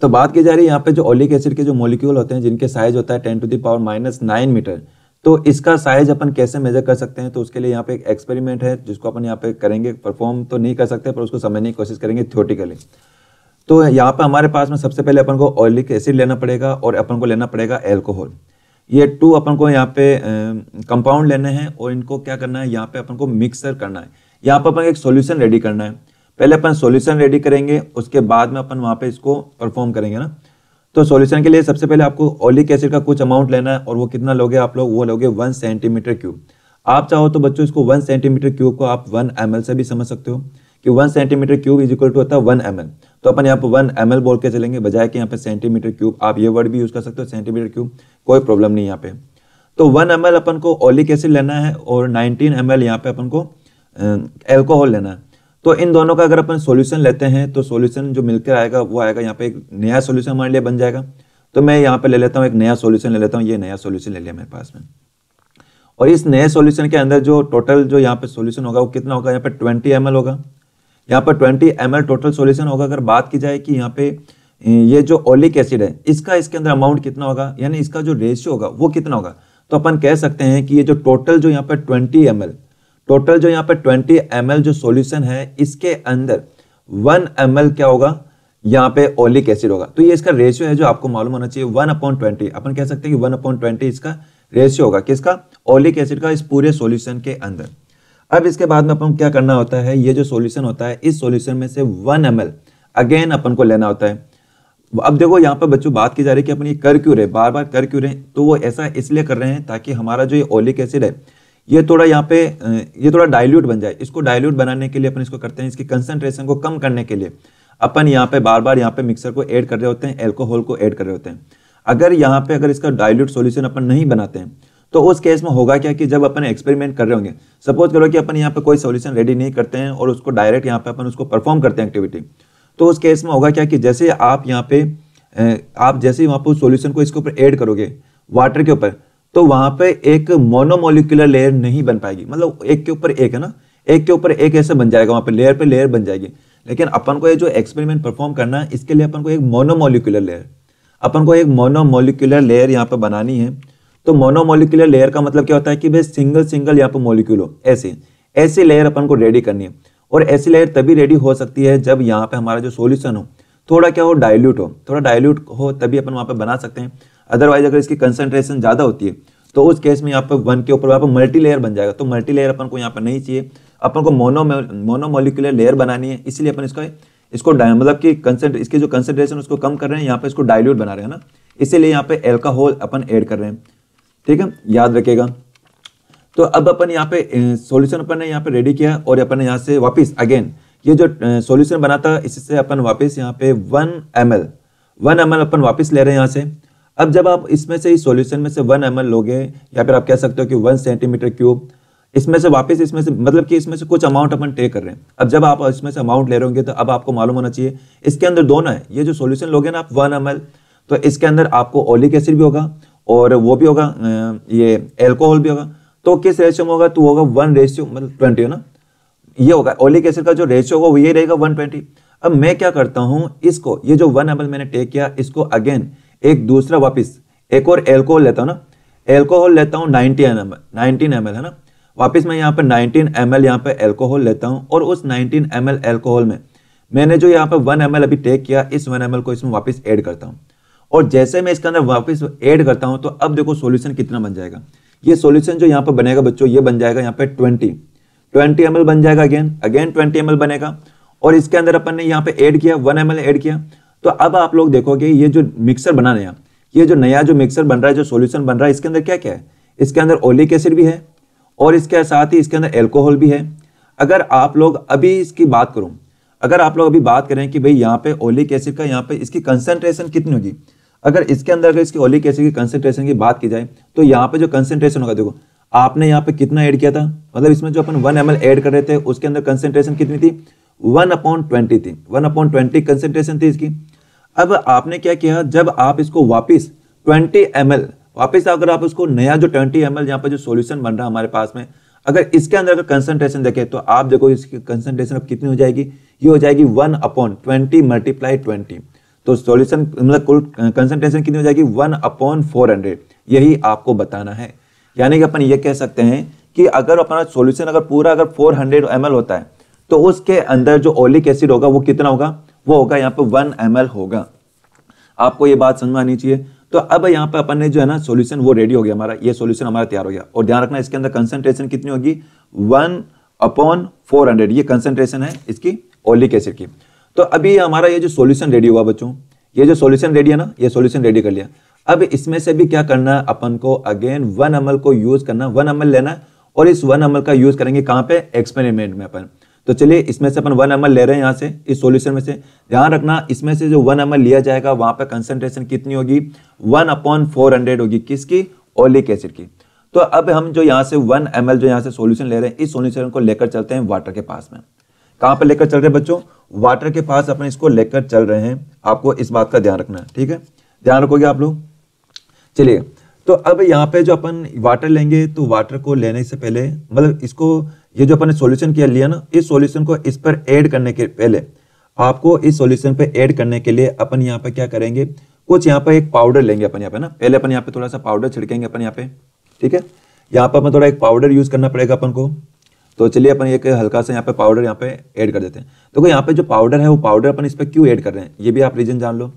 तो बात की जा रही है यहाँ पे जो ओलिक एसिड के जो मोलिक्यूल होते हैं जिनके साइज होता है ten to power minus nine metre तो इसका साइज अपन कैसे मेजर कर सकते हैं तो उसके लिए यहाँ पे एक एक्सपेरिमेंट है जिसको अपन यहाँ पे करेंगे परफॉर्म तो नहीं कर सकते पर उसको समझने की कोशिश करेंगे थियोटिकली तो यहाँ पे हमारे पास में सबसे पहले अपन को ऑयलिक एसिड लेना पड़ेगा और अपन को लेना पड़ेगा एल्कोहल ये टू अपन को यहाँ पे कंपाउंड लेने हैं और इनको क्या करना है यहाँ पे अपन को मिक्सर करना है यहाँ पर अपन एक सोल्यूशन रेडी करना है पहले अपन सॉल्यूशन रेडी करेंगे उसके बाद में अपन वहाँ पे इसको परफॉर्म करेंगे ना तो सॉल्यूशन के लिए सबसे पहले आपको ओलिक एसिड का कुछ अमाउंट लेना है और वो कितना लोगे आप लोग वो लोगे वन सेंटीमीटर क्यूब आप चाहो तो बच्चों इसको वन सेंटीमीटर क्यूब को आप वन एम से भी समझ सकते हो कि one centimetre cube is equal to होता है वन एम तो अपन यहाँ पर वन एम बोल के चलेंगे बजाय कि यहाँ पे सेंटीमीटर क्यूब आप ये वर्ड भी यूज़ कर सकते हो सेंटीमीटर क्यूब कोई प्रॉब्लम नहीं यहाँ पे तो वन एम अपन को ओलिक एसिड लेना है और नाइनटीन एम एल यहाँ पे अपन को एल्कोहल लेना है तो इन दोनों का अगर अपन सोल्यूशन लेते हैं तो सोल्यूशन जो मिलकर आएगा वो आएगा यहाँ पे एक नया सोल्यूशन हमारे लिए बन जाएगा तो मैं यहाँ पे ले लेता हूँ एक नया सोल्यूशन ले लेता हूँ ये नया सोल्यूशन ले लिया मेरे पास में और इस नए सोल्यूशन के अंदर जो टोटल जो यहाँ पे सोल्यूशन होगा वो कितना होगा यहाँ पे ट्वेंटी एम होगा यहाँ पर ट्वेंटी एम टोटल सोल्यूशन होगा अगर बात की जाए कि यहाँ पे ये जो ओलिक एसिड है इसका इसके अंदर अमाउंट कितना होगा यानी इसका जो रेशियो होगा वो कितना होगा तो अपन कह सकते हैं कि ये जो टोटल जो यहाँ पर ट्वेंटी एम टोटल जो यहाँ पे 20 एम जो सोल्यूशन है इसके अंदर 1 एम क्या होगा यहाँ पे ओलिक एसिड होगा तो ये इसका रेशियो है जो आपको मालूम होना चाहिए वन अपॉन ट्वेंटी अपन कह सकते हैं कि वन अपॉन ट्वेंटी इसका रेशियो होगा किसका ओलिक एसिड का इस पूरे सोल्यूशन के अंदर अब इसके बाद में अपन क्या करना होता है ये जो सोल्यूशन होता है इस सोल्यूशन में से वन एम अगेन अपन को लेना होता है अब देखो यहाँ पर बच्चों बात की जा रही है कि अपन ये कर क्यों रहे बार बार कर क्यों रहे तो वो ऐसा इसलिए कर रहे हैं ताकि हमारा जो ये ओलिक एसिड है ये थोड़ा यहाँ पे ये थोड़ा डाइल्यूट बन जाए इसको डाइल्यूट बनाने के लिए अपन इसको करते हैं इसकी कंसनट्रेशन को कम करने के लिए अपन यहाँ पे बार बार यहाँ पे मिक्सर को ऐड कर रहे होते हैं एल्कोहल को ऐड कर रहे होते हैं अगर यहाँ पे अगर इसका डाइल्यूट सोल्यूशन अपन नहीं बनाते हैं तो उस केस में होगा क्या कि जब अपन एक्सपेरिमेंट कर रहे होंगे सपोज करो कि अपन यहाँ पे कोई सोल्यूशन रेडी नहीं करते हैं और उसको डायरेक्ट यहाँ पे अपन उसको परफॉर्म करते हैं एक्टिविटी तो उस केस में होगा क्या कि जैसे आप यहाँ पे आप जैसे ही वहाँ पर सोल्यूशन को इसके ऊपर ऐड करोगे वाटर के ऊपर तो वहां पे एक मोनोमोलिकुलर लेयर नहीं बन पाएगी मतलब एक के ऊपर एक है ना एक के ऊपर एक ऐसे बन जाएगा वहां पे लेयर पे लेयर बन जाएगी लेकिन अपन को ये जो एक्सपेरिमेंट परफॉर्म करना है इसके लिए अपन को एक मोनोमोलिकुलर लेयर अपन को एक मोनोमोलिकुलर लेयर यहाँ पे बनानी है तो मोनोमोलिकुलर लेयर का मतलब क्या होता है कि भाई सिंगल सिंगल यहाँ पे मोलिक्यूल हो ऐसे ऐसी लेयर अपन को रेडी करनी है और ऐसी लेयर तभी रेडी हो सकती है जब यहाँ पे हमारा जो सोल्यूशन हो थोड़ा क्या हो डाइल्यूट हो थोड़ा डाइल्यूट हो तभी अपन वहाँ पे बना सकते हैं अदरवाइज अगर इसकी कंसनट्रेशन ज़्यादा होती है तो उस केस में यहाँ पर वन के ऊपर मल्टी लेयर बन जाएगा तो मल्टी लेयर अपन को यहाँ पर नहीं चाहिए अपन को मोनो मोनोमोलिकुलर लेयर बनानी है इसलिए अपन इसका इसको मतलब कि कंसेंट इसकी जो कंसेंट्रेशन उसको कम कर रहे हैं यहाँ पे इसको डाइल्यूट बना रहे हैं ना इसीलिए यहाँ पे एल्कोहल अपन ऐड कर रहे हैं ठीक है याद रखेगा तो अब अपन यहाँ पे सॉल्यूशन अपन ने यहाँ पे रेडी किया और अपन ने यहाँ से वापस अगेन ये जो सॉल्यूशन बनाता है इससे अपन वापस यहाँ पे one M L one M L अपन वापस ले रहे हैं यहाँ से अब जब आप इसमें से इस सॉल्यूशन में से वन एम लोगे या फिर आप कह सकते हो कि वन सेंटीमीटर क्यूब इसमें से वापस इसमें से मतलब कि इसमें से कुछ अमाउंट अपन टे कर रहे हैं अब जब आप इसमें से अमाउंट ले रहे होंगे तो अब आपको मालूम होना चाहिए इसके अंदर दोनों है ये जो सोल्यूशन लोगे ना आप वन एम तो इसके अंदर आपको ओलिक एसिड भी होगा और वो भी होगा ये एल्कोहल भी होगा तो किस रेशियो में होगा तो होगा वन रेशियो मतलब ट्वेंटी ना ये होगा ओलिक एसिड का जो रेशियो होगा वो ये रहेगा वन ट्वेंटी अब मैं क्या करता हूँ इसको ये जो वन एम मैंने टेक किया इसको अगेन एक दूसरा वापस एक और एल्कोहल लेता हूँ ना एल्कोहल लेता हूँ nineteen M L nineteen M है ना वापस मैं यहाँ पर नाइनटीन एम एल यहाँ पर एल्कोहल लेता हूँ और उस नाइनटीन एम एल एल्कोहल में मैंने जो यहाँ पर वन एम अभी टेक किया इस वन एम को इसमें वापस एड करता हूँ और जैसे मैं इसके अंदर वापस एड करता हूँ तो अब देखो सोल्यूशन कितना बन जाएगा ये सोल्यूशन जो यहाँ पर बनेगा बच्चों ये बन जाएगा यहाँ पर ट्वेंटी ट्वेंटी एम बन जाएगा अगेन अगेन ट्वेंटी एम बनेगा और इसके अंदर अपन ने यहाँ पे ऐड किया वन एम एड किया तो अब आप लोग देखोगे ये जो मिक्सर बना नया ये जो नया जो मिक्सर बन रहा है जो सोल्यूशन बन रहा है इसके अंदर क्या क्या है इसके अंदर ओलिक एसिड भी है और इसके साथ ही इसके अंदर एल्कोहल भी है अगर आप लोग अभी इसकी बात करूं अगर आप लोग अभी बात करें कि भाई यहाँ पे ओलिक एसिड का यहाँ पे इसकी कंसेंट्रेशन कितनी होगी अगर इसके अंदर अगर इसकी ओलिक एसिड की कंसेंट्रेशन की बात की जाए तो यहाँ पे जो कंसेंट्रेशन होगा देखो आपने यहाँ पे कितना ऐड किया था मतलब इसमें जो अपन वन एम ऐड कर रहे थे उसके अंदर कंसेंट्रेशन कितनी थी वन अपॉन ट्वेंटी थी वन अपॉन ट्वेंटी कंसेंट्रेशन थी इसकी अब आपने क्या किया जब आप इसको वापिस ट्वेंटी एम एल वापस अगर आप उसको नया जो ट्वेंटी एम एल यहाँ पर जो सोल्यूशन बन रहा है हमारे पास में अगर इसके अंदर अगर कंसनट्रेशन देखें तो आप देखो इसकी कंसेंट्रेशन अब कितनी हो जाएगी ये हो जाएगी one upon twenty multiply twenty तो सॉल्यूशन मतलब कुल कंसनट्रेशन कितनी हो जाएगी वन अपॉन फोर हंड्रेड यही आपको बताना है यानी कि अपन ये कह सकते हैं कि अगर अपना सोल्यूशन अगर पूरा अगर फोर हंड्रेड एम होता है तो उसके अंदर जो ओलिक एसिड होगा वो कितना होगा वो होगा यहाँ पर वन एम होगा आपको ये बात समझ आनी चाहिए तो अब यहाँ पे अपन ने जो है ना सॉल्यूशन वो रेडी हो गया हमारा ये सॉल्यूशन हमारा तैयार हो गया और ध्यान रखना इसके अंदर कंसंट्रेशन कितनी होगी वन अपॉन फोर हंड्रेड ये कंसंट्रेशन है इसकी ओलिक एसिड की तो अभी हमारा ये जो सॉल्यूशन रेडी हुआ बच्चों ये जो सॉल्यूशन रेडी है ना ये सॉल्यूशन रेडी कर लिया अब इसमें से भी क्या करना है अपन को अगेन वन अमल को यूज करना वन अमल लेना और इस वन अमल का यूज करेंगे कहाँ पे एक्सपेरिमेंट में अपन तो चलिए इसमें से अपन वन एम ले रहे हैं यहाँ से इस सॉल्यूशन में से ध्यान रखना इसमें से जो वन एम लिया जाएगा वहां पर कंसनट्रेशन कितनी होगी वन अपॉन फोर हंड्रेड होगी किसकी ओलिक एसिड की तो अब हम जो यहाँ से वन एम जो यहाँ से सोल्यूशन ले रहे हैं इस सोल्यूशन को लेकर चलते हैं वाटर के पास में कहाँ पर लेकर चल रहे हैं बच्चों वाटर के पास अपन इसको लेकर चल रहे हैं आपको इस बात का ध्यान रखना है ठीक है ध्यान रखोगे आप लोग चलिए तो अब यहाँ पे जो अपन वाटर लेंगे तो वाटर को लेने से पहले मतलब इसको ये जो अपने ने सोल्यूशन किया लिया ना इस सोल्यूशन को इस पर एड करने के पहले आपको इस सोल्यूशन पे ऐड करने के लिए अपन यहाँ पे क्या करेंगे कुछ यहाँ पे एक पाउडर लेंगे अपन यहाँ पे ना पहले अपन यहाँ पे थोड़ा सा पाउडर छिड़केंगे अपन यहाँ पे ठीक है यहाँ पर अपन थोड़ा एक पाउडर यूज करना पड़ेगा अपन को तो चलिए अपन एक हल्का सा यहाँ पे पाउडर यहाँ पे ऐड कर देते हैं तो यहाँ पे जो पाउडर है वो पाउडर अपन इस पर क्यों ऐड कर रहे हैं ये भी आप रीजन जान लो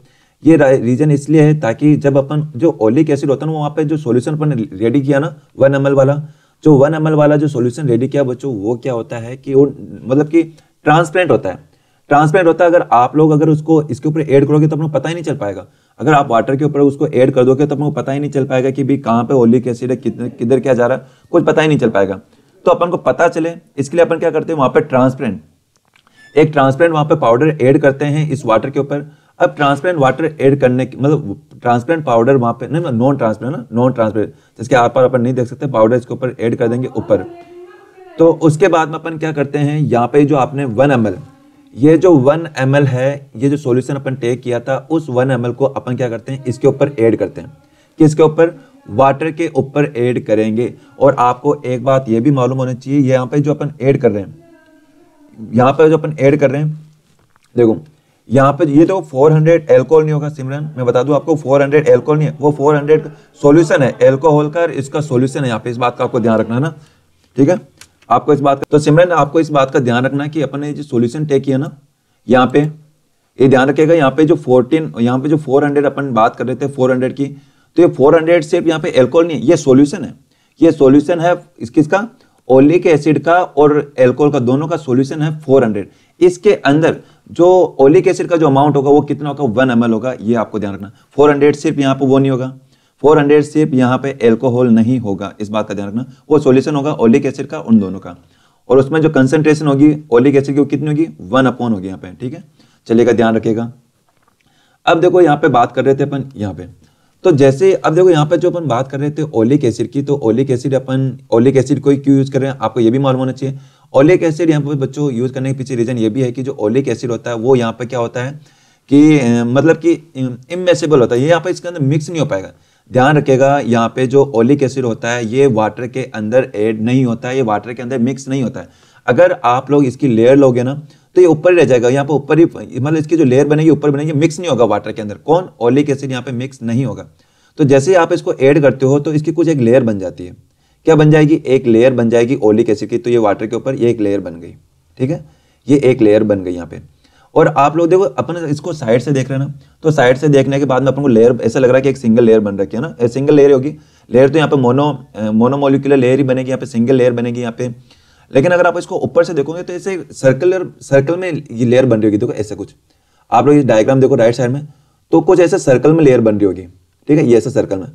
ये रीजन इसलिए है ताकि जब अपन जो ओलिक एसिड होता है ना वहाँ पे जो सॉल्यूशन अपन रेडी किया ना वन एम वाला जो वन एम वाला जो सोल्यूशन रेडी किया बच्चों वो क्या होता है कि वो मतलब कि ट्रांसप्लेंट होता है ट्रांसप्लेंट होता है अगर आप लोग अगर उसको इसके ऊपर ऐड करोगे तो अपने पता ही नहीं चल पाएगा अगर आप वाटर के ऊपर उसको ऐड कर दोगे तो अपने को पता ही नहीं चल पाएगा कि भाई कहाँ पे ओलिक एसिड है किधर क्या जा रहा है कुछ पता ही नहीं चल पाएगा तो अपन को पता चले इसके लिए अपन क्या करते हैं वहां पर ट्रांसप्लेंट एक ट्रांसप्लेंट वहां पर पाउडर एड करते हैं इस वाटर के ऊपर अब ट्रांसपेरेंट वाटर ऐड करने की मतलब ट्रांसपेरेंट पाउडर वहां पे नहीं नॉन मतलब ट्रांसपेरेंट ना नॉन ट्रांसपेरेंट जिसके आर पार अपन नहीं देख सकते पाउडर इसके ऊपर ऐड कर देंगे ऊपर तो उसके बाद में अपन क्या करते हैं यहाँ पे जो आपने वन एम ये जो वन एम है ये जो सोल्यूशन अपन टेक किया था उस वन एम को अपन क्या करते हैं इसके ऊपर ऐड करते हैं किसके ऊपर वाटर के ऊपर ऐड करेंगे और आपको एक बात ये भी मालूम होनी चाहिए यहाँ पे जो अपन ऐड कर रहे हैं यहाँ पे जो अपन ऐड कर रहे हैं देखो यहाँ पे ये तो 400 हंड्रेड एल्कोहल नहीं होगा सिमरन मैं बता दूं आपको 400 हंड्रेड एल्कोहल नहीं है वो 400 हंड्रेड सोल्यूशन है एल्कोहल का इसका सोल्यूशन है यहाँ पे इस बात का आपको ध्यान रखना है ना ठीक है आपको इस बात का तो सिमरन आपको इस बात का ध्यान रखना है कि अपने जो सोल्यूशन टेक किया ना यहाँ पे ये ध्यान रखेगा यहाँ पे जो फोर्टीन यहाँ पे जो फोर अपन बात कर रहे थे फोर की तो ये फोर हंड्रेड सिर्फ यहाँ पे एल्कोहल नहीं है ये सोल्यूशन है ये सोल्यूशन है किसका ओलिक एसिड का और एल्कोहल का दोनों का सोल्यूशन है फोर इसके अंदर जो ओलिक एसिड का जो अमाउंट होगा वो कितना होगा वन एम होगा ये आपको ध्यान रखना 400 सिर्फ यहाँ पर वो नहीं होगा 400 सिर्फ यहाँ पे एल्कोहल नहीं होगा इस बात का ध्यान रखना वो सोल्यूशन होगा ओलिक एसिड का उन दोनों का और उसमें जो कंसेंट्रेशन होगी ओलिक एसिड की वो कितनी होगी वन अपॉन होगी यहाँ पे ठीक है चलेगा ध्यान रखेगा अब देखो यहाँ पे बात कर रहे थे अपन यहाँ पे तो जैसे अब देखो यहाँ पे जो अपन बात कर रहे थे ओलिक एसिड की तो ओलिक एसिड अपन ओलिक एसिड को क्यों यूज कर रहे हैं आपको ये भी मालूम होना चाहिए ओलिक एसिड यहाँ पर बच्चों यूज़ करने के पीछे रीज़न ये भी है कि जो ओलिक एसिड होता है वो यहाँ पर क्या होता है कि मतलब कि इमेसेबल होता है ये यहाँ पर इसके अंदर मिक्स नहीं हो पाएगा ध्यान रखेगा यहाँ पे जो ओलिक एसिड होता है ये वाटर के अंदर एड नहीं होता है ये वाटर के अंदर मिक्स नहीं होता है अगर आप लोग इसकी लेयर लोगे ना तो ये ऊपर ही रह जाएगा यहाँ पर ऊपर ही मतलब इसकी जो लेयर बनेगी ऊपर बनेगी मिक्स नहीं होगा वाटर के अंदर कौन ओलिक एसिड यहाँ पे मिक्स नहीं होगा तो जैसे आप इसको ऐड करते हो तो इसकी कुछ एक लेयर बन जाती है क्या बन जाएगी एक लेयर बन जाएगी ओलिक एसिड की तो ये वाटर के ऊपर ये एक लेयर बन गई ठीक है ये एक लेयर बन गई यहाँ पे और आप लोग देखो अपन इसको साइड से देख रहे हैं ना तो साइड से देखने के बाद में अपन को लेयर ऐसा लग रहा है कि एक सिंगल लेयर बन रखी है ना सिंगल लेयर होगी लेयर तो यहाँ पे मोनो मोनोमोलिकुलर लेयर ही बनेगी यहाँ पे सिंगल लेयर बनेगी यहाँ पे लेकिन अगर आप इसको ऊपर से देखोगे तो ऐसे सर्कुलर सर्कल में ये लेयर बन रही होगी देखो ऐसे कुछ आप लोग ये डायग्राम देखो राइट साइड में तो कुछ ऐसे सर्कल में लेयर बन रही होगी ठीक है ये ऐसे सर्कल में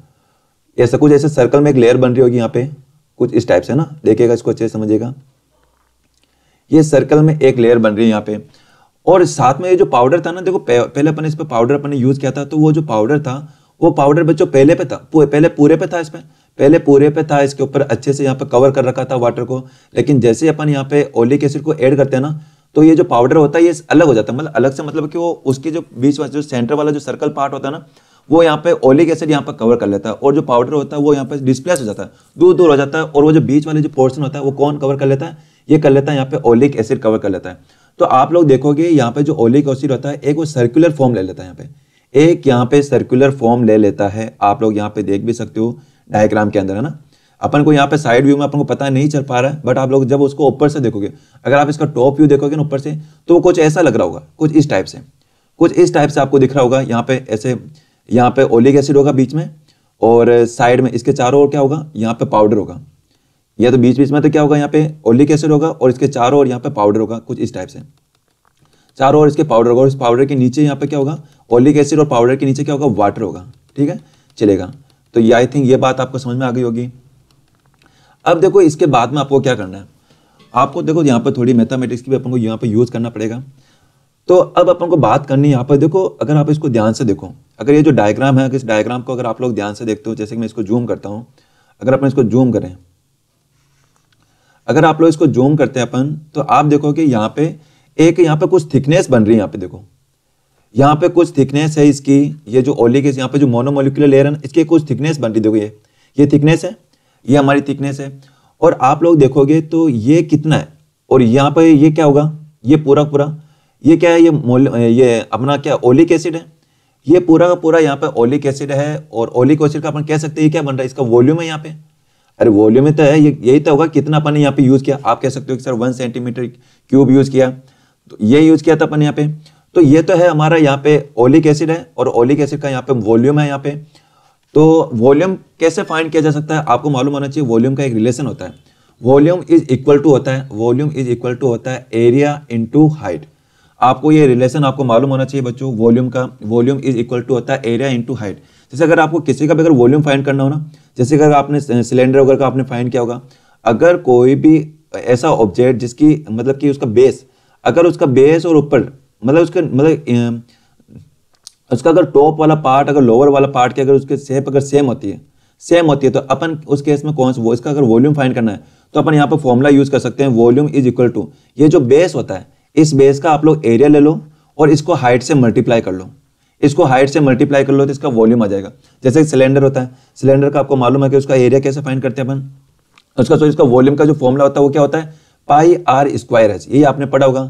ऐसा कुछ ऐसे सर्कल में एक लेयर बन रही होगी यहाँ पे कुछ इस टाइप से ना देखिएगा इसको अच्छे से समझिएगा ये सर्कल में एक लेयर बन रही है यहाँ पे और साथ में ये जो पाउडर था ना देखो पहले अपने इस पर पाउडर अपने यूज़ किया था तो वो जो पाउडर था वो पाउडर बच्चों पहले पे था पहले पूरे पे था इसमें पहले पूरे पे था इसके ऊपर अच्छे से यहाँ पे कवर कर रखा था वाटर को लेकिन जैसे अपन यहाँ पे ओलिक एसिड को ऐड करते हैं ना तो ये जो पाउडर होता है ये अलग हो जाता है मतलब अलग से मतलब कि वो उसके जो बीच वाला जो सेंटर वाला जो सर्कल पार्ट होता है ना वो यहाँ पे ओलिक एसिड यहाँ पर कवर कर लेता है और जो पाउडर होता है वो यहाँ पे डिस्प्लेस हो जाता है दूर दूर हो जाता है और वो जो बीच वाले जो पोर्सन होता है वो कौन कवर कर लेता है ये कर लेता है यहाँ पे ओलिक एसिड कवर कर लेता है तो आप लोग देखोगे यहाँ पे जो ओलिक एसिड होता है एक वो सर्कुलर फॉर्म ले लेता है यहाँ पे एक यहाँ पे सर्कुलर फॉर्म ले लेता है आप लोग यहाँ पे देख भी सकते हो डायग्राम के अंदर है ना अपन को यहाँ पे साइड व्यू में अपन को पता नहीं चल पा रहा है बट आप लोग जब उसको ऊपर से देखोगे अगर आप इसका टॉप व्यू देखोगे ना ऊपर से तो कुछ ऐसा लग रहा होगा कुछ इस टाइप से कुछ इस टाइप से आपको दिख रहा होगा यहाँ पे ऐसे यहाँ पे ओलिक एसिड होगा बीच में और साइड में इसके चारों ओर क्या होगा यहाँ पे पाउडर होगा या तो बीच बीच में तो क्या होगा यहाँ पे ओलिक एसिड होगा और इसके चारों ओर यहाँ पे पाउडर होगा कुछ इस टाइप से चारों ओर इसके पाउडर होगा और इस पाउडर के नीचे यहाँ पे क्या होगा ओलिक एसिड और पाउडर के नीचे क्या होगा वाटर होगा ठीक है चलेगा तो ये आई थिंक ये बात आपको समझ में आ गई होगी अब देखो इसके बाद में आपको क्या करना है आपको देखो यहाँ पर थोड़ी मैथामेटिक्स की भी अपन को यहाँ पर यूज़ करना पड़ेगा तो अब अपन को बात करनी है यहाँ पर देखो अगर आप इसको ध्यान से देखो अगर ये जो डायग्राम है इस डायग्राम को अगर आप लोग ध्यान से देखते हो जैसे कि मैं इसको जूम करता हूँ अगर अपन इसको जूम करें अगर आप लोग इसको जूम करते हैं अपन तो आप देखो कि यहाँ पे एक यहाँ पे कुछ थिकनेस बन रही है यहाँ पे देखो यहाँ पे कुछ थिकनेस है इसकी ये जो ओलिक यहाँ पे जो मोनोमोलिकुलर लेयर है इसकी कुछ थिकनेस बन रही देखो ये ये थिकनेस है ये हमारी थिकनेस है और आप लोग देखोगे तो ये कितना है और यहाँ पे ये क्या होगा ये पूरा पूरा ये क्या है ये ये अपना क्या ओलिक एसिड है ये पूरा का पूरा यहाँ पे ओलिक एसिड है और ओलिक एसिड का अपन कह सकते हैं क्या बन रहा है इसका वॉल्यूम है यहाँ पे अरे वॉल्यूम तो है ये यही तो होगा कितना अपन ने यहाँ पे यूज़ किया आप कह सकते हो कि sir one centimetre cube use किया तो ये यूज़ किया था अपन यहाँ पे तो ये तो है हमारा यहाँ पे ओलिक एसिड है और ओलिक एसिड का यहाँ पे वॉल्यूम है यहाँ पे तो वॉल्यूम कैसे फाइंड किया जा सकता है आपको मालूम होना चाहिए वॉल्यूम का एक रिलेशन होता है वॉल्यूम इज इक्वल टू होता है वॉल्यूम इज इक्वल टू होता है एरिया इंटू हाइट आपको ये रिलेशन आपको मालूम होना चाहिए बच्चों वॉल्यूम का वॉल्यूम इज इक्वल टू होता है एरिया इंटू हाइट जैसे अगर आपको किसी का भी अगर वॉल्यूम फाइंड करना हो ना जैसे अगर आपने सिलेंडर वगैरह का आपने फाइंड किया होगा अगर कोई भी ऐसा ऑब्जेक्ट जिसकी मतलब कि उसका बेस अगर उसका बेस और ऊपर मतलब उसके मतलब उसका अगर टॉप वाला पार्ट अगर लोअर वाला पार्ट की अगर उसके शेप अगर सेम होती है सेम होती है तो अपन उस केस में कौन सा इसका अगर वॉल्यूम फाइंड करना है तो अपन यहाँ पर फॉर्मूला यूज कर सकते हैं वॉल्यूम इज इक्वल टू ये जो बेस होता है इस बेस का आप लोग एरिया ले लो और इसको हाइट से मल्टीप्लाई कर लो इसको हाइट से मल्टीप्लाई कर लो तो इसका वॉल्यूम आ जाएगा जैसे सिलेंडर होता है सिलेंडर का आपको मालूम है कि उसका एरिया कैसे फाइंड करते हैं अपन उसका सॉरी इसका वॉल्यूम का जो फॉर्मूला होता है वो क्या होता है पाई आर स्क्वायर एच यही आपने पढ़ा होगा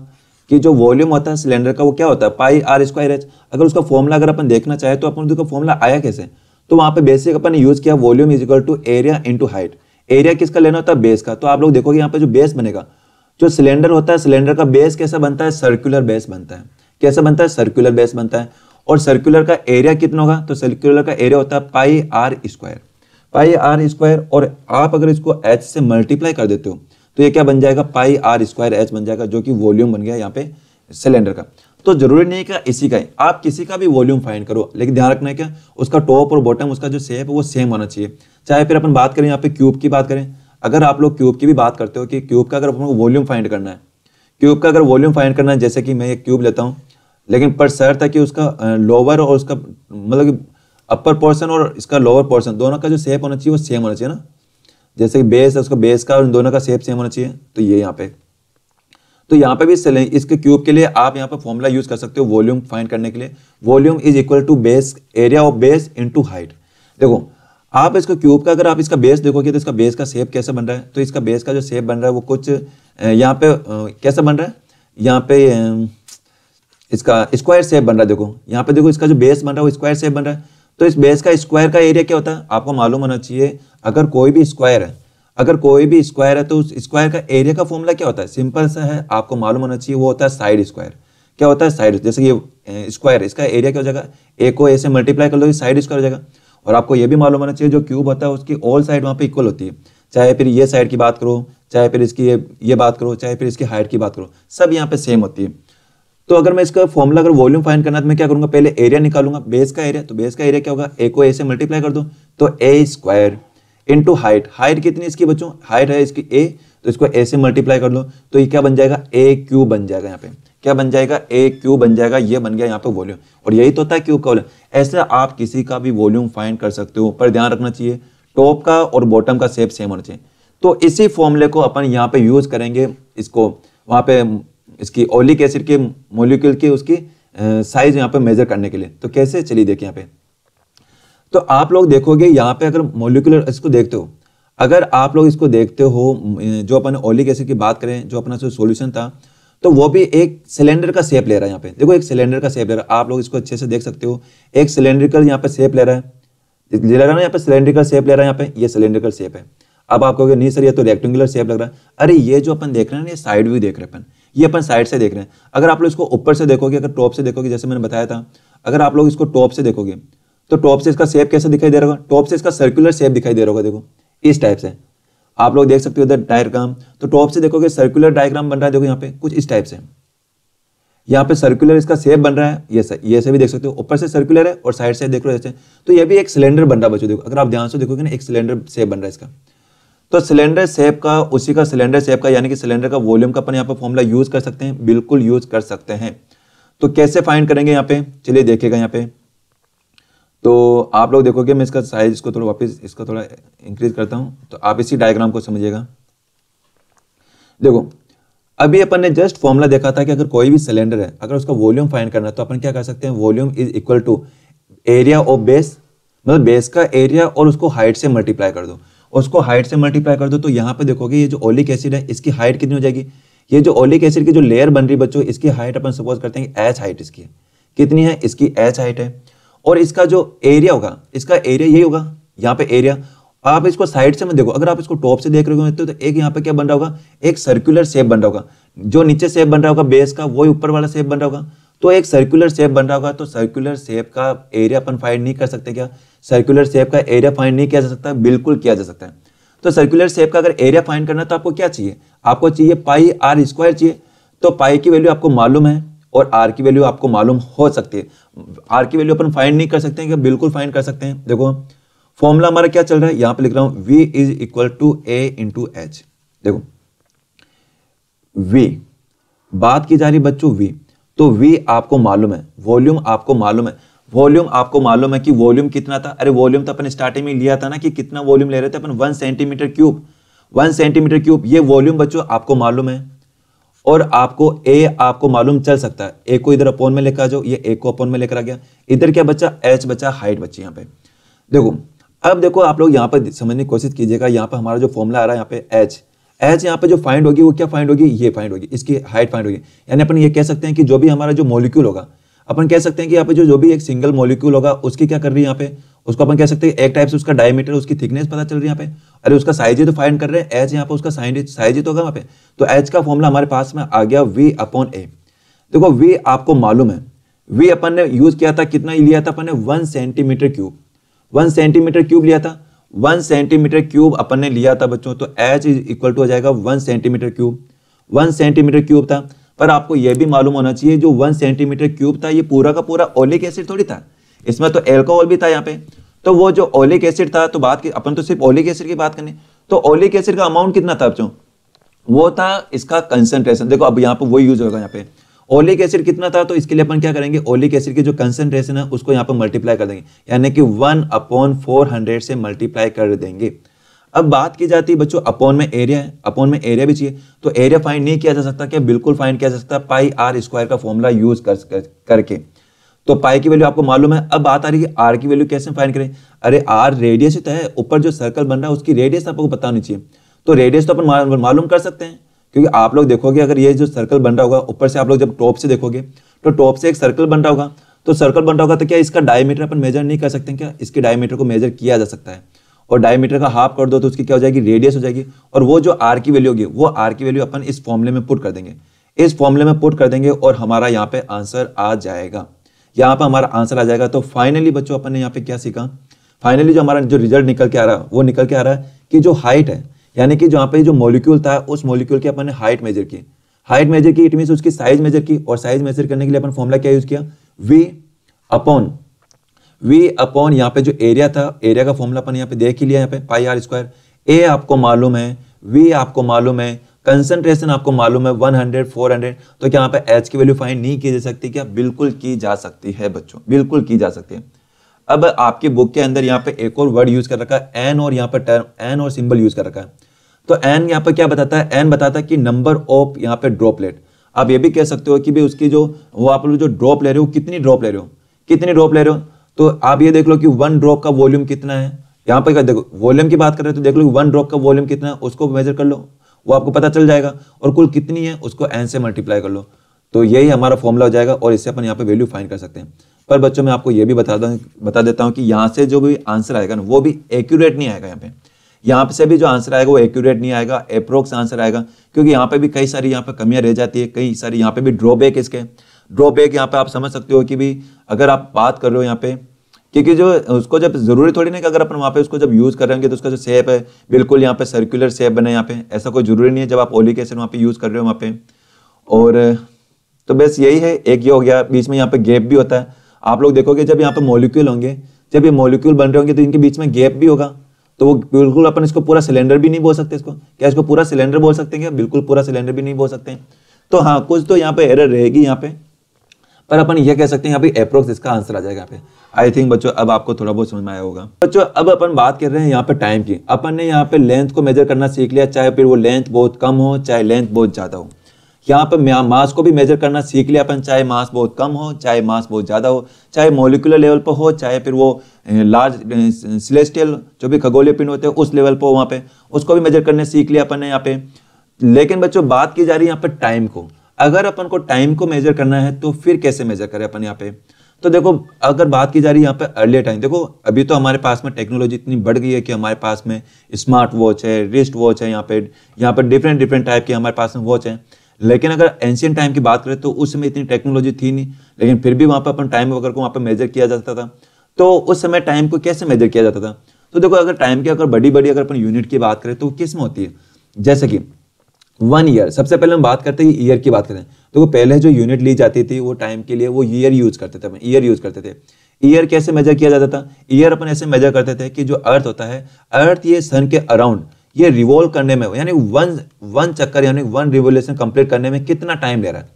कि जो वॉल्यूम होता है सिलेंडर का वो क्या होता है पाई आर स्क्वायर एच अगर उसका फॉर्मूला अगर अपन देखना चाहे तो अपन उसका फॉर्मूला आया कैसे तो वहाँ पे बेसिक अपन ने यूज़ किया volume is equal to area into height area किसका लेना होता है बेस का तो आप लोग देखोगे यहाँ पे जो बेस बनेगा जो सिलेंडर होता है सिलेंडर का बेस कैसा बनता है सर्कुलर बेस बनता है कैसा बनता है सर्कुलर बेस बनता है और सर्कुलर का एरिया कितना होगा तो सर्कुलर का एरिया होता है pi R square pi R square और आप अगर इसको एच से मल्टीप्लाई कर देते हो तो ये क्या बन जाएगा पाई आर स्क्वायर एच बन जाएगा जो कि वॉल्यूम बन गया यहाँ पे सिलेंडर का तो जरूरी नहीं है इसी का ही आप किसी का भी वॉल्यूम फाइंड करो लेकिन ध्यान रखना है क्या उसका टॉप और बॉटम उसका जो शेप है वो सेम होना चाहिए चाहे फिर अपन बात करें यहाँ पे क्यूब की बात करें अगर आप लोग क्यूब की भी बात करते हो कि क्यूब का अगर आपको वॉल्यूम फाइंड करना है क्यूब का अगर वॉल्यूम फाइंड करना है जैसे कि मैं ये क्यूब लेता हूँ लेकिन पर सर था कि उसका लोअर और उसका मतलब अपर पोर्सन और इसका लोअर पोर्सन दोनों का जो सेप होना चाहिए वो सेम होना चाहिए ना जैसे कि बेस है उसका बेस का और दोनों का सेप सेम होना चाहिए तो ये यहाँ पे तो यहाँ पे भी इसके क्यूब के लिए आप यहाँ पे फॉर्मूला यूज कर सकते हो वॉल्यूम फाइंड करने के लिए volume is equal to base area of base into height देखो आप इसको क्यूब का अगर आप इसका बेस देखोगे तो इसका बेस का शेप कैसे बन रहा है तो इसका बेस का जो शेप बन रहा है वो कुछ यहाँ पे कैसा बन रहा है यहाँ पे इसका स्क्वायर सेप बन रहा है देखो यहाँ पे देखो इसका जो बेस बन रहा है वो स्क्वायर सेप बन रहा है तो इस बेस का स्क्वायर का एरिया क्या होता है आपको मालूम होना चाहिए अगर कोई भी स्क्वायर है अगर कोई भी स्क्वायर है तो उस स्क्वायर का एरिया का फॉर्मूला क्या होता है सिंपल सा है आपको मालूम होना चाहिए वो होता है साइड स्क्वायर क्या होता है साइड जैसे ये स्क्वायर इसका एरिया क्या हो जाएगा ए को ए से मल्टीप्लाई कर लो साइड स्क्वायर हो जाएगा और आपको ये भी मालूम होना चाहिए जो क्यूब होता है उसकी ऑल साइड वहाँ पे इक्वल होती है चाहे फिर ये साइड की बात करो चाहे फिर इसकी ये ये बात करो चाहे फिर इसकी हाइट की बात करो सब यहाँ पे सेम होती है तो अगर मैं इसका फॉर्मूला अगर वॉल्यूम फाइन करना तो मैं क्या करूंगा पहले एरिया निकालूंगा बेस का एरिया तो बेस का एरिया क्या होगा ए को ए से मल्टीप्लाई कर दो तो A square into height height कितनी इसकी बच्चों हाइट है इसकी ए तो इसको ए से मल्टीप्लाई कर लो तो ये क्या बन जाएगा ए क्यूब बन जाएगा यहाँ पे क्या बन जाएगा ए क्यू बन जाएगा ये बन गया यहाँ पे वॉल्यूम और यही तो होता है क्यू का वॉल्यूम ऐसे आप किसी का भी वॉल्यूम फाइंड कर सकते हो पर ध्यान रखना चाहिए टॉप का और बॉटम का सेप सेम होना चाहिए तो इसी फॉर्मूले को अपन यहाँ पे यूज़ करेंगे इसको वहाँ पे इसकी ओलिक एसिड के मोलिक्यूल की उसकी साइज यहाँ पे मेजर करने के लिए तो कैसे चलिए देखिए यहाँ पे तो आप लोग देखोगे यहाँ पे अगर मोलिकुलर इसको देखते हो अगर आप लोग इसको देखते हो जो अपन ओलिक एसिड की बात करें जो अपना सोल्यूशन था तो वो भी एक सिलेंडर का सेप ले रहा है यहाँ पे देखो एक सिलेंडर का सेप ले रहा है आप लोग इसको अच्छे से देख सकते हो एक सिलेंड्रिकल यहाँ पे सेप ले रहा है ले रहा है ना यहाँ पे सिलेंड्रिकल सेप ले रहा है यहाँ पे ये सिलेंड्रिकल सेप है अब आप कहोगे नहीं सर ये तो रेक्टेंगुलर सेप लग रहा है अरे ये जो अपन देख रहे हैं ना ये साइड व्यू देख रहे हैं ये अपन साइड से देख रहे हैं अगर आप लोग इसको ऊपर से देखोगे अगर टॉप से देखोगे जैसे मैंने बताया था अगर आप लोग इसको टॉप से देखोगे तो टॉप से इसका सेप कैसे दिखाई दे रहा होगा टॉप से इसका सर्कुलर सेप दिखाई दे रहा होगा देखो इस टाइप से आप लोग देख सकते हो इधर डायग्राम तो टॉप से देखोगे सर्कुलर डायग्राम बन रहा है देखो यहाँ पे कुछ इस टाइप से यहाँ पे सर्कुलर इसका सेप बन रहा है ये से, ये से भी देख सकते हो ऊपर से सर्कुलर है और साइड से देख रहे हो तो ये भी एक सिलेंडर बन रहा है बच्चों देखो अगर आप ध्यान से देखोगे ना एक सिलेंडर सेप बन रहा है इसका तो सिलेंडर सेप का उसी का सिलेंडर सेप का यानी कि सिलेंडर का वॉल्यूम का अपन यहाँ पर फॉर्मूला यूज कर सकते हैं बिल्कुल यूज कर सकते हैं तो कैसे फाइंड करेंगे यहाँ पे चलिए देखिएगा यहाँ पे तो आप लोग देखोगे मैं इसका साइज इसको थोड़ा वापस इसका थोड़ा इंक्रीज करता हूँ तो आप इसी डायग्राम को समझिएगा देखो अभी अपन ने जस्ट फॉर्मूला देखा था कि अगर कोई भी सिलेंडर है अगर उसका वॉल्यूम फाइंड करना है तो अपन क्या कर सकते हैं volume is equal to area of base मतलब बेस का एरिया और उसको हाइट से मल्टीप्लाई कर दो उसको हाइट से मल्टीप्लाई कर दो तो यहाँ पे देखोगे ये जो ओलिक एसिड है इसकी हाइट कितनी हो जाएगी ये जो ओलिक एसिड की जो लेयर बन रही बच्चों इसकी हाइट अपन सपोज करते हैं एच हाइट इसकी कितनी है इसकी एच हाइट है और इसका जो एरिया होगा इसका एरिया यही होगा यहाँ पे एरिया आप इसको साइड से मत देखो अगर आप इसको टॉप से देख रहे हो तो, तो एक यहाँ पे क्या बन रहा होगा एक सर्कुलर शेप बन रहा होगा जो नीचे शेप बन रहा होगा बेस का वही ऊपर वाला शेप बन रहा होगा तो एक सर्कुलर शेप बन रहा होगा तो सर्कुलर शेप का एरिया अपन फाइंड नहीं कर सकते क्या सर्कुलर शेप का एरिया फाइंड नहीं किया जा सकता बिल्कुल किया जा सकता है तो सर्कुलर शेप का अगर एरिया फाइंड करना तो आपको क्या चाहिए आपको चाहिए पाई आर स्क्वायर चाहिए तो पाई की वैल्यू आपको मालूम है और आर की वैल्यू आपको मालूम हो सकती है आर की वैल्यू अपन फाइंड नहीं कर सकते हैं कि बिल्कुल फाइंड कर सकते हैं देखो फॉर्मूला हमारा क्या चल रहा है यहां पे लिख रहा हूं V is equal to A into H देखो वी बात की जा रही बच्चों वी तो वी आपको मालूम है वॉल्यूम आपको मालूम है वॉल्यूम आपको मालूम है कि वॉल्यूम कितना था अरे वॉल्यूम तो अपन स्टार्टिंग में लिया था ना कि कितना वॉल्यूम ले रहे थे अपन one centimetre cube one centimetre cube ये वॉल्यूम बच्चों आपको मालूम है और आपको ए आपको मालूम चल सकता है ए को इधर अपोन में लेकर जाओ ये ए को अपोन में लेकर आ गया इधर क्या बच्चा एच बच्चा हाइट बच्ची यहाँ पे देखो अब देखो आप लोग यहाँ पर समझने की कोशिश कीजिएगा यहाँ पर हमारा जो फॉर्मूला आ रहा है यहाँ पे एच एच यहाँ पे जो फाइंड होगी वो क्या फाइंड होगी ये फाइंड होगी इसकी हाइट फाइंड होगी यानी अपन ये कह सकते हैं कि जो भी हमारा जो मोलिक्यूल होगा अपन कह सकते हैं कि यहाँ पे जो जो भी एक सिंगल मॉलिक्यूल होगा उसकी क्या कर रही है यहाँ पे उसको अपन कह सकते हैं एक टाइप से उसका डायमीटर उसकी थिकनेस पता चल रही है यहाँ पे अरे उसका साइज ही तो फाइंड कर रहे हैं एच यहाँ पे उसका साइज ही तो होगा वहाँ पे तो एच का फॉर्मूला हमारे पास में आ गया वी अपॉन ए देखो वी आपको मालूम है वी अपन ने यूज किया था कितना लिया था अपन ने one centimetre cube one centimetre cube लिया था वन सेंटीमीटर क्यूब अपन ने लिया था बच्चों तो एच इज इक्वल टू हो जाएगा one centimetre cube one centimetre cube था पर आपको यह भी मालूम होना चाहिए जो वन सेंटीमीटर क्यूब था ये पूरा का पूरा ओलिक एसिड थोड़ी था इसमें तो एल्कोहल भी था यहाँ पे तो वो जो ओलिक एसिड था तो बात की अपन तो सिर्फ ओलिक एसिड की बात करें तो ओलिक एसिड का अमाउंट कितना था बच्चों वो था इसका कंसनट्रेशन देखो अब यहाँ पर वो यूज होगा यहाँ पे ओलिक एसिड कितना था तो इसके लिए अपन क्या करेंगे ओलिक एसिड की जो कंसनट्रेशन है उसको यहाँ पर मल्टीप्लाई कर देंगे यानी कि वन अपॉन फोर हंड्रेड से मल्टीप्लाई कर देंगे अब बात की जाती है बच्चों अपॉन में एरिया है अपॉन में एरिया भी चाहिए तो एरिया फाइंड नहीं किया जा सकता क्या बिल्कुल फाइंड किया जा सकता है पाई आर स्क्वायर का फॉर्मूला यूज कर, कर करके तो पाई की वैल्यू आपको मालूम है अब बात आ रही है आर की वैल्यू कैसे फाइंड करें अरे आर रेडियस तो है ऊपर जो सर्कल बन रहा है उसकी रेडियस तो आपको पता होनी चाहिए तो रेडियस तो अपन मालूम कर सकते हैं क्योंकि आप लोग देखोगे अगर ये जो सर्कल बन रहा होगा ऊपर से आप लोग जब टॉप से देखोगे तो टॉप से एक सर्कल बन रहा होगा तो सर्कल बन रहा होगा तो क्या इसका डायमीटर अपन मेजर नहीं कर सकते क्या इसके डायमीटर को मेजर किया जा सकता है और डायमीटर का हाफ कर दो तो उसकी क्या हो जाएगी रेडियस हो जाएगी और वो जो आर की वैल्यू होगी वो आर की वैल्यू अपन इस फॉर्मुले में पुट कर देंगे इस फॉर्मुले में पुट कर देंगे और हमारा यहाँ पे आंसर आ जाएगा यहाँ पे हमारा आंसर आ जाएगा तो फाइनली बच्चों अपन ने यहाँ पे क्या सीखा फाइनली जो हमारा जो रिजल्ट निकल के आ रहा है वो निकल के आ रहा है कि जो हाइट है यानी कि जहाँ पे जो मोलिक्यूल था उस मोलिक्यूल की अपन ने हाइट मेजर की हाइट मेजर की इट मीन उसकी साइज मेजर की और साइज मेजर करने के लिए अपन फॉर्मुला क्या यूज़ किया वी अपॉन वी अपॉन यहाँ पे जो एरिया था एरिया का फॉर्मूला अपन यहाँ पे देख ही लिया यहाँ पे पाई आर स्क्वायर ए आपको मालूम है वी आपको मालूम है कंसंट्रेशन आपको मालूम है 100 400 तो क्या यहाँ पे एच की वैल्यू फाइंड नहीं की जा सकती क्या बिल्कुल की जा सकती है बच्चों बिल्कुल की जा सकती है अब आपकी बुक के अंदर यहाँ पे एक और वर्ड यूज कर रखा है एन और यहाँ पे टर्म एन और सिंबल यूज कर रखा है तो एन यहाँ पे क्या बताता है एन बताता है कि नंबर ऑफ यहाँ पे ड्रॉपलेट आप ये भी कह सकते हो कि भाई उसकी जो वो आप लोग जो ड्रॉप ले रहे हो कितनी ड्रॉप ले रहे हो कितनी ड्रॉप ले रहे हो तो आप ये देख लो कि वन ड्रॉप का वॉल्यूम कितना है यहाँ पर देखो वॉल्यूम की बात कर रहे हैं तो देख लो वन ड्रॉप का वॉल्यूम कितना है उसको मेजर कर लो वो आपको पता चल जाएगा और कुल कितनी है उसको एन से मल्टीप्लाई कर लो तो यही हमारा फॉर्मूला हो जाएगा और इससे अपन यहाँ पे वैल्यू फाइंड कर सकते हैं पर बच्चों मैं आपको ये भी बता दूँ बता देता हूँ कि यहाँ से जो भी आंसर आएगा ना वो भी एक्यूरेट नहीं आएगा यहाँ पे यहाँ से भी जो आंसर आएगा वो एक्यूरेट नहीं आएगा अप्रोक्स आंसर आएगा क्योंकि यहाँ पे भी कई सारी यहाँ पे कमियाँ रह जाती है कई सारी यहाँ पे भी ड्रॉबैक इसके ड्रॉबैक यहाँ पे आप समझ सकते हो कि भी अगर आप बात कर रहे हो यहाँ पे क्योंकि जो उसको जब जरूरी थोड़ी नहीं कि अगर अपन वहाँ पे उसको जब यूज़ कर रहे होंगे तो उसका जो सेप है बिल्कुल यहाँ पे सर्कुलर सेप बने यहाँ पे ऐसा कोई जरूरी नहीं है जब आप ओलिक एसिड वहाँ पे यूज़ कर रहे हो वहाँ पे और तो बस यही है एक ये हो गया बीच में यहाँ पे गैप भी होता है आप लोग देखोगे जब यहाँ पे मोलिक्यूल होंगे जब ये मोलिक्यूल बन रहे होंगे तो इनके बीच में गैप भी होगा तो वो बिल्कुल अपन इसको पूरा सिलेंडर भी नहीं बोल सकते इसको क्या इसको पूरा सिलेंडर बोल सकते हैं क्या बिल्कुल पूरा सिलेंडर भी नहीं बोल सकते तो हाँ कुछ तो यहाँ पे एरर रहेगी यहाँ पे पर अपन ये कह सकते हैं यहाँ पे अप्रोक्स इसका आंसर आ जाएगा यहाँ पे आई थिंक बच्चों अब आपको थोड़ा बहुत समझ में आया होगा बच्चों अब अपन बात कर रहे हैं यहाँ पे टाइम की अपन ने यहाँ पे लेंथ को मेजर करना सीख लिया चाहे फिर वो लेंथ बहुत कम हो चाहे लेंथ बहुत ज़्यादा हो यहाँ पर मास को भी मेजर करना सीख लिया अपन चाहे मास बहुत कम हो चाहे मास बहुत ज़्यादा हो चाहे मोलिकुलर लेवल पर हो चाहे फिर वो लार्ज सिलेस्टियल जो भी खगोलीय पिंड होते हैं उस लेवल पर वहाँ पे उसको भी मेजर करने सीख लिया अपन ने यहाँ पे लेकिन बच्चों बात की जा रही है यहाँ पर टाइम को अगर अपन को टाइम को मेजर करना है तो फिर कैसे मेजर करें अपन यहाँ पे तो देखो अगर बात की जा रही है यहाँ पे अर्ली टाइम देखो अभी तो हमारे पास में टेक्नोलॉजी इतनी बढ़ गई है कि हमारे पास में स्मार्ट वॉच है रिस्ट वॉच है यहाँ पे यहाँ पे डिफरेंट डिफरेंट टाइप के हमारे पास में वॉच है लेकिन अगर एंशियंट टाइम की बात करें तो उस समय इतनी टेक्नोलॉजी थी नहीं लेकिन फिर भी वहाँ पर अपन टाइम वगैरह को वहाँ पर मेजर किया जाता था तो उस समय टाइम को कैसे मेजर किया जाता था तो देखो अगर टाइम की अगर बड़ी बड़ी अगर अपन यूनिट की बात करें तो किस में होती है जैसे कि वन ईयर सबसे पहले हम बात करते हैं ईयर की बात करते हैं तो वो पहले जो यूनिट ली जाती थी वो टाइम के लिए वो ईयर यूज करते थे ईयर यूज करते थे ईयर कैसे मेजर किया जाता था ईयर अपन ऐसे मेजर करते थे कि जो अर्थ होता है अर्थ ये सन के अराउंड ये रिवॉल्व करने में यानी वन वन चक्कर यानी वन रिवोल्यूशन कंप्लीट करने में कितना टाइम ले रहा है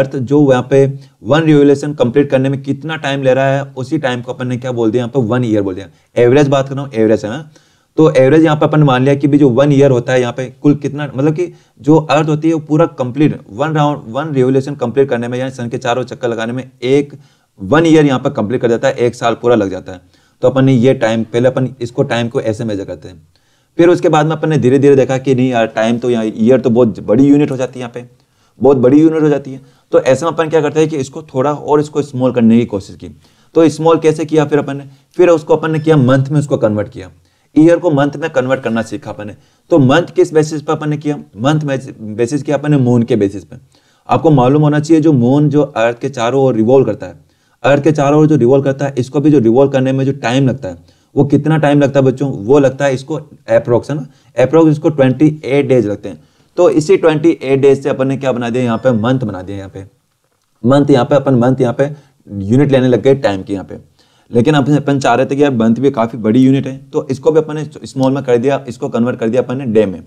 अर्थ जो यहाँ पे वन रिवोल्यूशन कंप्लीट करने में कितना टाइम ले रहा है उसी टाइम को अपन ने क्या बोल दिया यहाँ पे वन ईयर बोल दिया एवरेज बात कर रहा हूँ एवरेज है ना हाँ? तो एवरेज यहाँ पे अपन मान लिया कि भी जो वन ईयर होता है यहाँ पे कुल कितना मतलब कि जो अर्थ होती है वो पूरा complete one round one revolution complete करने में यानी सन के चारों चक्कर लगाने में एक वन ईयर यहाँ पर कंप्लीट कर जाता है एक साल पूरा लग जाता है तो अपन ने ये टाइम पहले अपन इसको टाइम को ऐसे मेजर करते हैं फिर उसके बाद में अपन ने धीरे धीरे देखा कि नहीं यार टाइम तो यहाँ ईयर तो बहुत बड़ी यूनिट हो जाती है यहाँ पे बहुत बड़ी यूनिट हो जाती है तो ऐसे में अपन क्या करते हैं कि इसको थोड़ा और इसको स्मॉल करने की कोशिश की तो स्मॉल कैसे किया फिर अपन ने फिर उसको अपन ने किया मंथ में उसको कन्वर्ट किया ईयर को मंथ में कन्वर्ट करना सीखा अपने तो मंथ किस बेसिस पर अपने किया मंथ बेसिस किया अपने मून के बेसिस पर आपको मालूम होना चाहिए जो मून जो अर्थ के चारों ओर रिवॉल्व करता है अर्थ के चारों ओर जो रिवॉल्व करता है इसको भी जो रिवॉल्व करने में जो टाइम लगता है वो कितना टाइम लगता है बच्चों वो लगता है इसको अप्रोक्स है ना अप्रोक्स इसको ट्वेंटी एट डेज लगते हैं तो इसी ट्वेंटी एट डेज से अपन ने क्या बना दिया यहाँ पे मंथ बना दिया यहाँ पे मंथ यहाँ पे अपन मंथ यहाँ पे यूनिट लेने लग गए टाइम के यहाँ पे लेकिन अपने अपन चाह रहे थे कि यार बंत भी काफ़ी बड़ी यूनिट है तो इसको भी अपन ने स्मॉल में कर दिया इसको कन्वर्ट कर दिया अपन ने डे में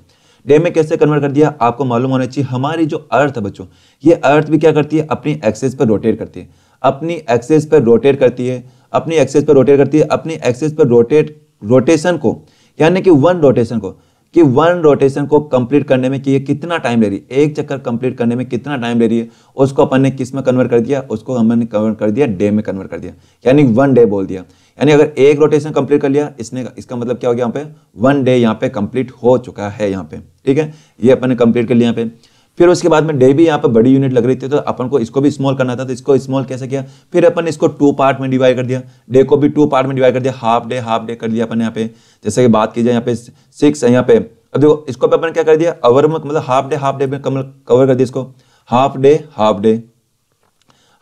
डे में कैसे कन्वर्ट कर दिया आपको मालूम होना चाहिए हमारी जो अर्थ है बच्चों ये अर्थ भी क्या करती है अपनी एक्सेस पर रोटेट करती है अपनी एक्सेस पर रोटेट करती है अपनी एक्सेस पर रोटेट करती है अपनी एक्सेस पर रोटेट रोटेशन को यानी कि वन रोटेशन को कि वन रोटेशन को कंप्लीट करने में कि ये कितना टाइम ले रही है एक चक्कर कंप्लीट करने में कितना टाइम ले रही है उसको अपन ने किस में कन्वर्ट कर दिया उसको हमने कन्वर्ट कर दिया डे में कन्वर्ट कर दिया यानी वन डे बोल दिया यानी अगर एक रोटेशन कंप्लीट कर लिया इसने इसका मतलब क्या हो गया यहाँ पे वन डे यहाँ पे कंप्लीट हो चुका है यहाँ पे ठीक है ये अपन ने कंप्लीट कर लिया यहाँ पे फिर उसके बाद में डे भी यहाँ पर बड़ी यूनिट लग रही थी तो अपन को इसको भी स्मॉल करना था तो इसको स्मॉल कैसे किया फिर अपन इसको टू पार्ट में डिवाइड कर दिया डे को भी टू पार्ट में डिवाइड कर दिया हाफ डे हाफ डे कर दिया अपन यहाँ पे जैसे कि बात की जाए यहाँ पे सिक्स है यहाँ पे अब देखो इसको अपन क्या कर दिया अवर में मतलब हाफ डे हाफ डे में कमल कवर कर दिया इसको half day half day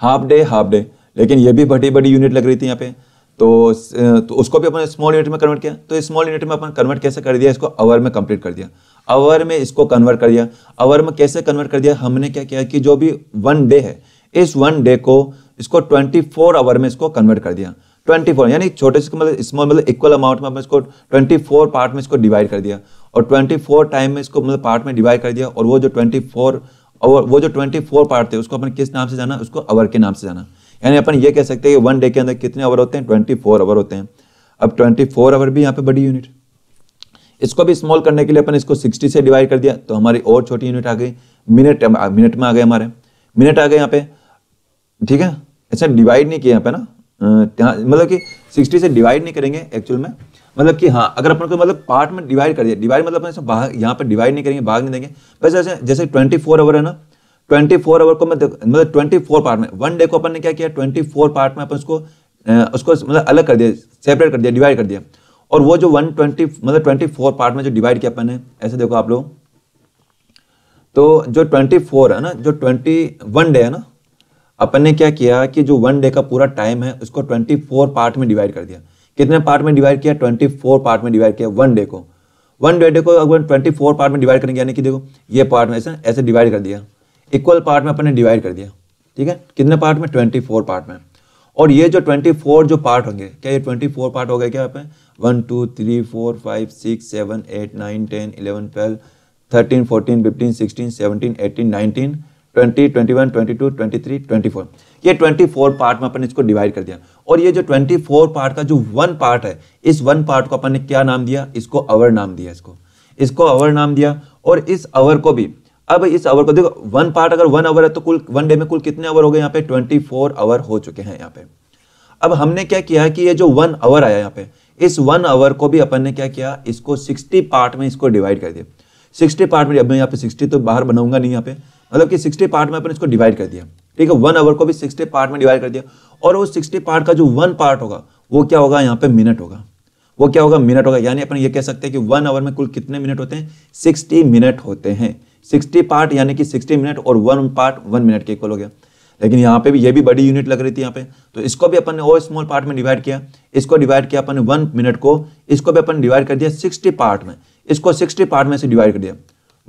half day half day लेकिन ये भी बड़ी बड़ी यूनिट लग रही थी यहाँ पे तो, तो उसको भी अपने स्मॉल यूनिट में कन्वर्ट किया तो स्मॉल यूनिट में अपन कन्वर्ट कैसे कर दिया इसको अवर में कंप्लीट कर दिया अवर में इसको कन्वर्ट कर दिया अवर में कैसे कन्वर्ट कर दिया हमने क्या किया कि जो भी वन डे है इस वन डे को इसको 24 आवर में इसको कन्वर्ट कर दिया 24 यानी छोटे से मतलब स्मॉल मतलब इक्वल अमाउंट में इसको 24 पार्ट में इसको डिवाइड कर दिया और 24 टाइम में इसको मतलब पार्ट में डिवाइड कर दिया और वो जो 24 और वो जो 24 पार्ट थे उसको अपने किस नाम से जाना उसको अवर के नाम से जाना यानी अपन ये कह सकते हैं कि वन डे के अंदर कितने आवर होते हैं ट्वेंटी फोर आवर होते हैं अब ट्वेंटी फोर आवर भी यहाँ पे बड़ी यूनिट इसको भी स्मॉल करने के लिए अपन इसको सिक्सटी से डिवाइड कर दिया तो हमारी और छोटी यूनिट आ गई मिनट मिनट में आ गए हमारे मिनट आ गए यहाँ पे ठीक है ऐसा डिवाइड नहीं किया यहाँ पे ना मतलब कि सिक्सटी से डिवाइड नहीं करेंगे एक्चुअल में मतलब कि हाँ अगर अपन को मतलब पार्ट में डिवाइड कर दिया डिवाइड मतलब यहाँ पर डिवाइड नहीं करेंगे भाग नहीं देंगे बस जैसे जैसे फोर आवर है ना ट्वेंटी फोर आवर को मतलब ट्वेंटी फोर पार्ट में वन डे को अपन ने क्या किया ट्वेंटी फोर पार्ट में अपन उसको उसको मतलब अलग कर दिया सेपरेट कर दिया डिवाइड कर दिया और वो जो वन ट्वेंटी मतलब ट्वेंटी फोर पार्ट में जो डिवाइड किया अपन ने ऐसे देखो आप लोग तो जो ट्वेंटी फोर है ना जो ट्वेंटी वन डे है ना अपन ने क्या किया कि जो वन डे का पूरा टाइम है उसको ट्वेंटी फोर पार्ट में डिवाइड कर दिया कितने पार्ट में डिवाइड किया ट्वेंटी फोर पार्ट में डिवाइड किया वन डे को वन डे को अगर ट्वेंटी फोर पार्ट में डिवाइड करेंगे यानी कि देखो ये पार्ट में ऐसे ऐसे डिवाइड कर दिया इक्वल पार्ट में अपन ने डिवाइड कर दिया ठीक है कितने पार्ट में ट्वेंटी फोर पार्ट में और ये जो ट्वेंटी फोर जो पार्ट होंगे क्या ये ट्वेंटी फोर पार्ट हो गए क्या यहाँ one two three four five six seven eight nine ten eleven twelve thirteen fourteen fifteen sixteen seventeen eighteen nineteen twenty twenty one twenty two twenty three twenty four ये twenty four part में अपन इसको divide कर दिया और ये जो twenty four part का जो वन पार्ट है इस वन पार्ट को अपन ने क्या नाम दिया इसको अवर नाम दिया इसको इसको अवर नाम दिया और इस अवर को भी अब इस आवर को देखो वन पार्ट अगर वन आवर है तो कुल वन डे में कुल कितने आवर हो गए यहाँ पे ट्वेंटी फोर आवर हो चुके हैं यहाँ पे अब हमने क्या किया कि ये जो वन आवर आया यहाँ पे इस वन आवर को भी अपन ने क्या किया इसको सिक्सटी पार्ट में इसको डिवाइड कर दिया सिक्सटी पार्ट में अब मैं यहाँ पे सिक्सटी तो बाहर बनाऊंगा नहीं यहाँ पे मतलब कि सिक्सटी पार्ट में अपन इसको डिवाइड कर दिया ठीक है वन आवर को भी सिक्सटी पार्ट में डिवाइड कर दिया और वो सिक्सटी पार्ट का जो वन पार्ट होगा वो क्या होगा यहाँ पे मिनट होगा वो क्या होगा मिनट होगा यानी अपन ये कह सकते हैं कि वन आवर में कुल कितने मिनट होते हैं सिक्सटी मिनट होते हैं सिक्सटी पार्ट यानी कि सिक्सटी मिनट और वन पार्ट वन मिनट के इक्वल हो गया लेकिन यहाँ पे भी ये भी बड़ी यूनिट लग रही थी यहाँ पे तो इसको भी अपन ने और स्मॉल पार्ट में डिवाइड किया इसको डिवाइड किया अपन ने वन मिनट को इसको भी अपन डिवाइड कर दिया सिक्सटी पार्ट में इसको सिक्सटी पार्ट में से डिवाइड कर दिया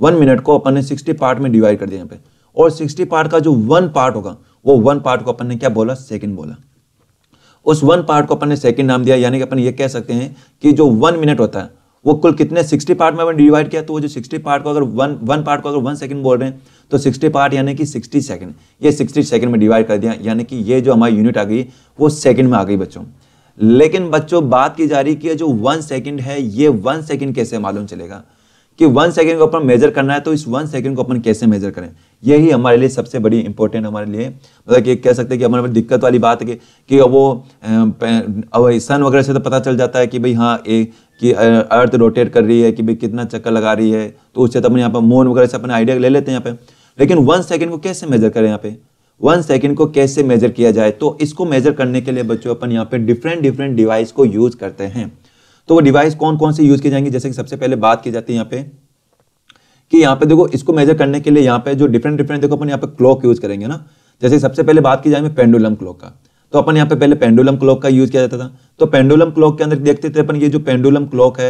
वन मिनट को अपन ने सिक्सटी पार्ट में डिवाइड कर दिया यहाँ पे और सिक्सटी पार्ट का जो वन पार्ट होगा वो वन पार्ट को अपन ने क्या बोला सेकेंड बोला उस वन पार्ट को अपन ने सेकेंड नाम दिया यानी कि अपन ये कह सकते हैं कि जो वन मिनट होता है वो कुल कितने सिक्सटी पार्ट में डिवाइड किया तो वो जो सिक्सटी पार्ट को अगर वन वन पार्ट को अगर वन सेकंड बोल रहे हैं तो सिक्सटी पार्ट यानी कि सिक्सटी सेकंड ये सिक्सटी सेकंड में डिवाइड कर दिया यानी कि ये जो हमारी यूनिट आ गई वो सेकंड में आ गई बच्चों लेकिन बच्चों बात की जा रही कि जो वन सेकेंड है ये वन सेकेंड कैसे मालूम चलेगा कि वन सेकेंड को अपन मेजर करना है तो इस वन सेकंड को अपन कैसे मेजर करें यही हमारे लिए सबसे बड़ी इंपॉर्टेंट हमारे लिए मतलब कि कह सकते हैं कि हमारे दिक्कत वाली बात है कि, वो वो सन वगैरह से तो पता चल जाता है कि भाई हाँ ए कि अर्थ रोटेट कर रही है कि भाई कितना चक्कर लगा रही है तो उससे तो अपने यहाँ पर मोन वगैरह से अपने आइडिया ले लेते हैं यहाँ पे लेकिन वन सेकेंड को कैसे मेजर करें यहाँ पे वन सेकेंड को कैसे मेजर किया जाए तो इसको मेजर करने के लिए बच्चों अपन यहाँ पे डिफरेंट डिफरेंट डिवाइस को यूज करते हैं तो वो डिवाइस कौन कौन से यूज किए जाएंगे जैसे कि सबसे पहले बात की जाती है यहाँ पे कि यहाँ पे देखो इसको मेजर करने के लिए यहाँ पे जो डिफरेंट डिफरेंट देखो अपन यहाँ पे क्लॉक यूज करेंगे ना जैसे सबसे पहले बात की जाएंगे पेंडुलम क्लॉक का तो अपन यहाँ पे पहले पेंडुलम क्लॉक का यूज किया जाता था तो पेंडुलम क्लॉक के अंदर देखते थे अपन ये जो पेंडुलम क्लॉक है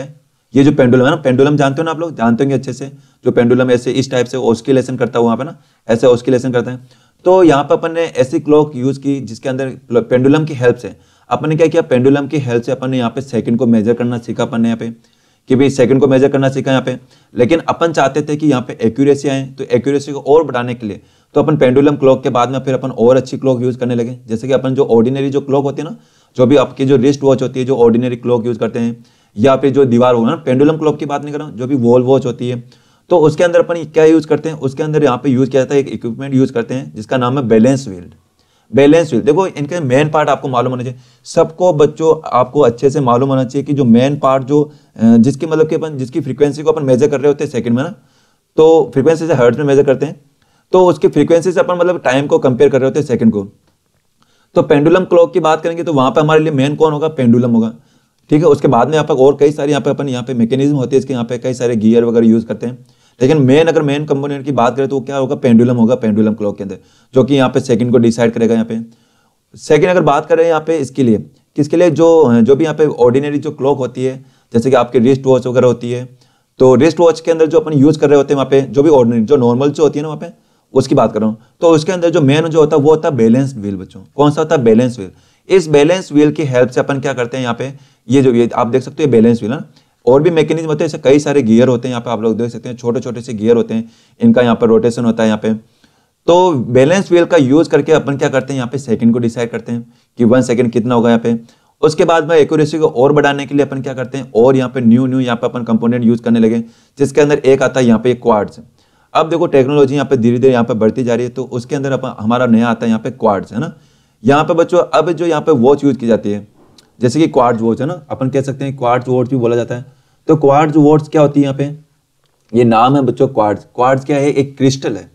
ये जो पेंडुलम है ना पेंडुलम जानते हो ना आप लोग जानते होंगे अच्छे से जो पेंडुलम ऐसे इस टाइप से ऑस्किलेशन करता हुआ ना ऐसे ऑस्किलेशन करते हैं तो यहाँ पर अपन ने ऐसी क्लॉक यूज की जिसके अंदर पेंडुलम की हेल्प से अपन ने क्या किया पेंडुलम की हेल्प से अपन ने यहाँ पे सेकंड को मेजर करना सीखा अपन ने यहाँ पे कि भाई सेकंड को मेजर करना सीखा यहाँ पे लेकिन अपन चाहते थे कि यहाँ पे एक्यूरेसी आए तो एक्यूरेसी को और बढ़ाने के लिए तो अपन पेंडुलम क्लॉक के बाद में फिर अपन और अच्छी क्लॉक यूज़ करने लगे जैसे कि अपन जो ऑर्डिनरी जो क्लॉक होती है ना जो भी आपकी जो रिस्ट वॉच होती है जो ऑर्डिनरी क्लॉक यूज़ करते हैं या फिर जो दीवार हो ना पेंडुलम क्लॉक की बात नहीं कर रहा हूँ जो भी वॉल वॉच होती है तो उसके अंदर अपन क्या यूज़ करते हैं उसके अंदर यहाँ पे यूज़ किया जाता है एक इक्विपमेंट यूज़ करते हैं जिसका नाम है बैलेंस वील्ड बैलेंस वील देखो इनके मेन पार्ट आपको मालूम होना चाहिए सबको बच्चों आपको अच्छे से मालूम होना चाहिए कि जो मेन पार्ट जो जिसकी मतलब कि अपन जिसकी फ्रीक्वेंसी को अपन मेजर कर रहे होते हैं सेकंड में ना तो फ्रीक्वेंसी से हर्ट में मेजर करते हैं तो उसकी फ्रीक्वेंसी से अपन मतलब टाइम को कंपेयर कर रहे होते हैं सेकंड को तो पेंडुलम क्लॉक की बात करेंगे तो वहाँ पर हमारे लिए मेन कौन होगा पेंडुलम होगा ठीक है उसके बाद में यहाँ पर और कई सारे यहाँ पे अपन यहाँ पे मैकेनिज्म होते हैं इसके यहाँ पे कई सारे गियर वगैरह यूज़ करते हैं लेकिन मेन अगर मेन कंपोनेंट की बात करें तो क्या होगा पेंडुलम होगा पेंडुलम क्लॉक के अंदर जो कि यहाँ पे सेकंड को डिसाइड करेगा यहाँ पे सेकंड अगर बात करें यहाँ पे इसके लिए किसके लिए जो जो भी यहाँ पे ऑर्डिनरी जो क्लॉक होती है जैसे कि आपके रिस्ट वॉच वगैरह होती है तो रिस्ट वॉच के अंदर जो अपन यूज़ कर रहे होते हैं वहाँ पे जो भी ऑर्डिनरी जो नॉर्मल जो होती है ना वहाँ पे उसकी बात कर रहा हूँ तो उसके अंदर जो मेन जो होता है वो होता है बैलेंस व्हील बच्चों कौन सा होता है बैलेंस व्हील इस बैलेंस व्हील की हेल्प से अपन क्या करते हैं यहाँ पे ये जो ये आप देख सकते हो ये बैलेंस व्हील है और भी मैकेनिज्म होते हैं जैसे कई सारे गियर होते हैं यहाँ पे आप लोग देख सकते हैं छोटे छोटे से गियर होते हैं इनका यहाँ पर रोटेशन होता है यहाँ पे तो बैलेंस व्हील का यूज करके अपन क्या करते हैं यहाँ पे सेकंड को डिसाइड करते हैं कि वन सेकंड कितना होगा यहाँ पे उसके बाद में एक्यूरेसी को और बढ़ाने के लिए अपन क्या करते हैं और यहाँ पे न्यू न्यू यहाँ पे अपन कंपोनेंट यूज करने लगे जिसके अंदर एक आता है यहाँ पे क्वार्ड्स अब देखो टेक्नोलॉजी यहाँ पे धीरे धीरे यहाँ पे बढ़ती जा रही है तो उसके अंदर हमारा नया आता है यहाँ पे क्वार्ड्स है ना यहाँ पे बच्चों अब जो यहाँ पे वॉच यूज की जाती है जैसे कि क्वाड्स वॉच है ना अपन कह सकते हैं क्वाड्स वॉच भी बोला जाता है तो क्वार्ट्ज वर्ड्स क्या होती है यहाँ पे ये नाम है बच्चों क्वार्ट्ज क्वार्ट्ज क्या है एक क्रिस्टल है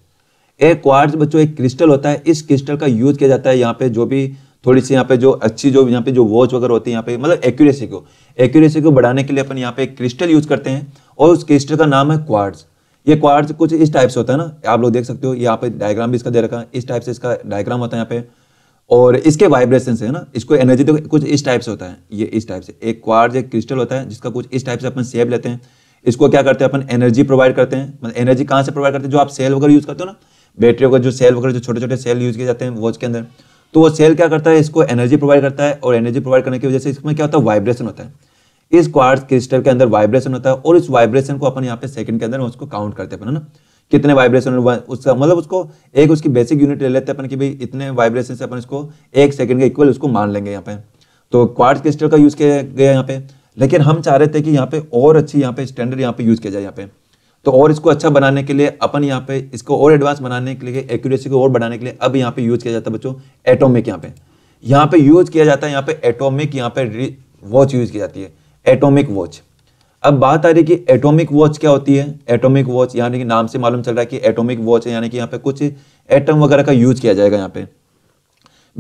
एक क्वार्ट्ज बच्चों एक क्रिस्टल होता है इस क्रिस्टल का यूज किया जाता है यहाँ पे जो भी थोड़ी सी यहाँ पे जो अच्छी जो यहाँ पे जो वॉच वगैरह होती है यहाँ पे मतलब एक्यूरेसी को एक्यूरेसी को बढ़ाने के लिए अपन यहाँ पे एक क्रिस्टल यूज करते हैं और उस क्रिस्टल का नाम है क्वार्ट्ज ये क्वार्ट्ज कुछ इस टाइप से होता है ना आप लोग देख सकते हो यहाँ पे डायग्राम भी इसका दे रखा है इस टाइप से इसका डायग्राम होता है यहाँ पे और इसके वाइब्रेशन है ना इसको एनर्जी तो कुछ इस टाइप से होता है ये इस टाइप से एक क्वार्ज एक क्रिस्टल होता है जिसका कुछ इस टाइप से अपन सेब लेते हैं इसको क्या करते हैं अपन एनर्जी प्रोवाइड करते हैं मतलब एनर्जी कहाँ से प्रोवाइड करते हैं जो आप सेल वगैरह यूज़ करते हो ना बैटरी वगैरह जो सेल वगैरह जो छोटे छोटे सेल यूज़ किए जाते हैं वॉच के अंदर तो वो सेल क्या करता है इसको एनर्जी प्रोवाइड करता है और एनर्जी प्रोवाइड करने की वजह से इसमें क्या होता है वाइब्रेशन होता है इस क्वार्ट क्रिस्टल के अंदर वाइब्रेशन होता है और इस वाइब्रेशन को अपन यहाँ पे सेकंड के अंदर उसको काउंट करते हैं ना कितने वाइब्रेशन उसका मतलब उसको एक उसकी बेसिक यूनिट ले लेते हैं अपन कि भाई इतने वाइब्रेशन से अपन इसको एक सेकंड का इक्वल उसको मान लेंगे यहाँ पे तो क्वार्ट क्रिस्टल का यूज़ किया गया यहाँ पे लेकिन हम चाह रहे थे कि यहाँ पे और अच्छी यहाँ पे स्टैंडर्ड यहाँ पे यूज़ किया जाए यहाँ पे तो और इसको अच्छा बनाने के लिए अपन यहाँ पे इसको और एडवांस बनाने के लिए एक्यूरेसी को और बढ़ाने के लिए अब यहाँ पे यूज़ किया जाता है बच्चों एटोमिक यहाँ पे यहाँ पे यूज़ किया जाता है यहाँ पे एटोमिक यहाँ पे वॉच यूज़ की जाती है एटोमिक वॉच अब बात आ रही है कि एटॉमिक वॉच क्या होती है एटॉमिक वॉच यानी कि नाम से मालूम चल रहा है कि एटॉमिक वॉच है यानी कि यहाँ पे कुछ एटम वगैरह का यूज किया जाएगा यहाँ पे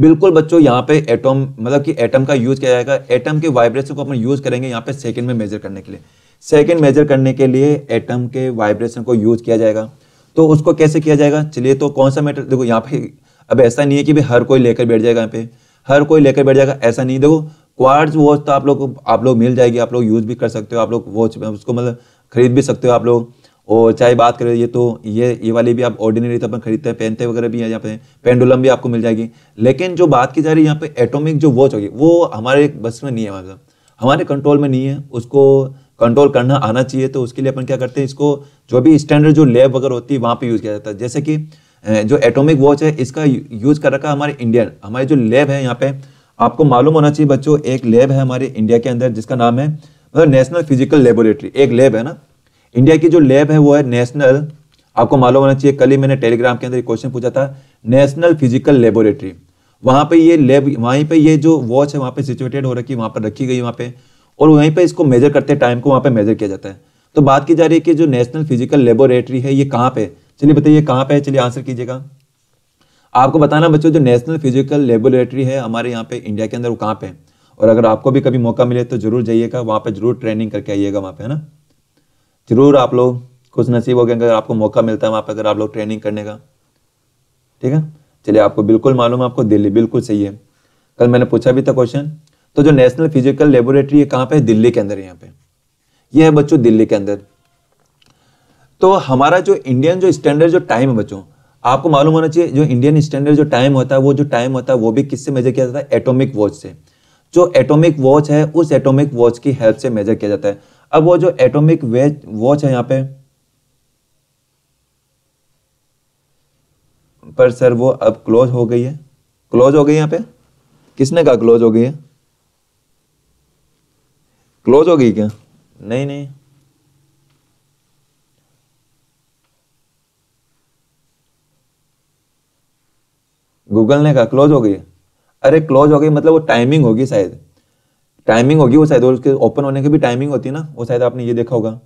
बिल्कुल बच्चों यहाँ पे एटम मतलब कि एटम का यूज किया जाएगा एटम के वाइब्रेशन को अपन यूज करेंगे यहाँ पे सेकंड में मेजर करने के लिए सेकेंड मेजर करने के लिए एटम के वाइब्रेशन को यूज किया जाएगा तो उसको कैसे किया जाएगा चलिए तो कौन सा मेटर देखो यहाँ पे अब ऐसा नहीं है कि भाई हर कोई लेकर बैठ जाएगा यहाँ पे हर कोई लेकर बैठ जाएगा ऐसा नहीं देखो क्वार्ट्स वॉच तो आप लोग आप लोग मिल जाएगी आप लोग यूज़ भी कर सकते हो आप लोग वॉच उसको मतलब खरीद भी सकते हो आप लोग और चाहे बात करें ये तो ये ये वाली भी आप ऑर्डिनरी तो अपन खरीदते हैं पहनते वगैरह भी हैं यहाँ पे पेंडुलम भी आपको मिल जाएगी लेकिन जो बात की जा रही है यहाँ पे एटॉमिक जो वॉच होगी वो हमारे बस में नहीं है मतलब हमारे कंट्रोल में नहीं है उसको कंट्रोल करना आना चाहिए तो उसके लिए अपन क्या करते हैं इसको जो भी स्टैंडर्ड जो लैब वगैरह होती है वहाँ पर यूज़ किया जाता है जैसे कि जो एटोमिक वॉच है इसका यूज़ कर रखा है हमारे इंडियन हमारे जो लैब है यहाँ पे आपको मालूम होना चाहिए बच्चों एक लैब है हमारे इंडिया के अंदर जिसका नाम है मतलब नेशनल फिजिकल लेबोरेटरी एक लैब है ना इंडिया की जो लैब है वो है नेशनल आपको मालूम होना चाहिए कल ही मैंने टेलीग्राम के अंदर क्वेश्चन पूछा था नेशनल फिजिकल लेबोरेटरी वहाँ पे ये लैब वहीं पे ये जो वॉच है वहाँ पे सिचुएटेड हो रखी है वहाँ पर रखी गई वहाँ पे और वहीं पे इसको मेजर करते टाइम को वहाँ पे मेजर किया जाता है तो बात की जा रही है कि जो नेशनल फिजिकल लेबोरेटरी है ये कहाँ पे चलिए बताइए कहाँ पे है चलिए आंसर कीजिएगा आपको बताना बच्चों जो नेशनल फिजिकल लेबोरेटरी है हमारे यहाँ पे इंडिया के अंदर वो कहाँ पे है और अगर आपको भी कभी मौका मिले तो जरूर जाइएगा वहाँ पे जरूर ट्रेनिंग करके आइएगा वहाँ पे है ना जरूर आप लोग खुश नसीब हो गए अगर आपको मौका मिलता है वहाँ पे अगर आप लोग ट्रेनिंग करने का ठीक है चलिए आपको बिल्कुल मालूम है आपको दिल्ली बिल्कुल सही है कल मैंने पूछा भी था क्वेश्चन तो जो नेशनल फिजिकल लेबोरेटरी है कहाँ पे है दिल्ली के अंदर यहाँ पे ये है बच्चों दिल्ली के अंदर तो हमारा जो इंडियन जो स्टैंडर्ड जो टाइम है बच्चों आपको मालूम होना चाहिए जो इंडियन स्टैंडर्ड जो टाइम होता है वो जो टाइम होता है वो भी किससे मेजर किया जाता है एटॉमिक वॉच से जो एटॉमिक वॉच है उस एटॉमिक वॉच की हेल्प से मेजर किया जाता है अब वो जो एटॉमिक वॉच है यहाँ पे पर सर वो अब क्लोज हो गई है क्लोज हो गई यहाँ पे किसने कहा क्लोज हो गई है क्लोज हो गई क्या नहीं नहीं गूगल ने कहा क्लोज हो गई अरे क्लोज हो गई मतलब वो टाइमिंग होगी शायद टाइमिंग होगी वो शायद उसके ओपन होने की भी टाइमिंग होती है ना वो शायद आपने ये देखा होगा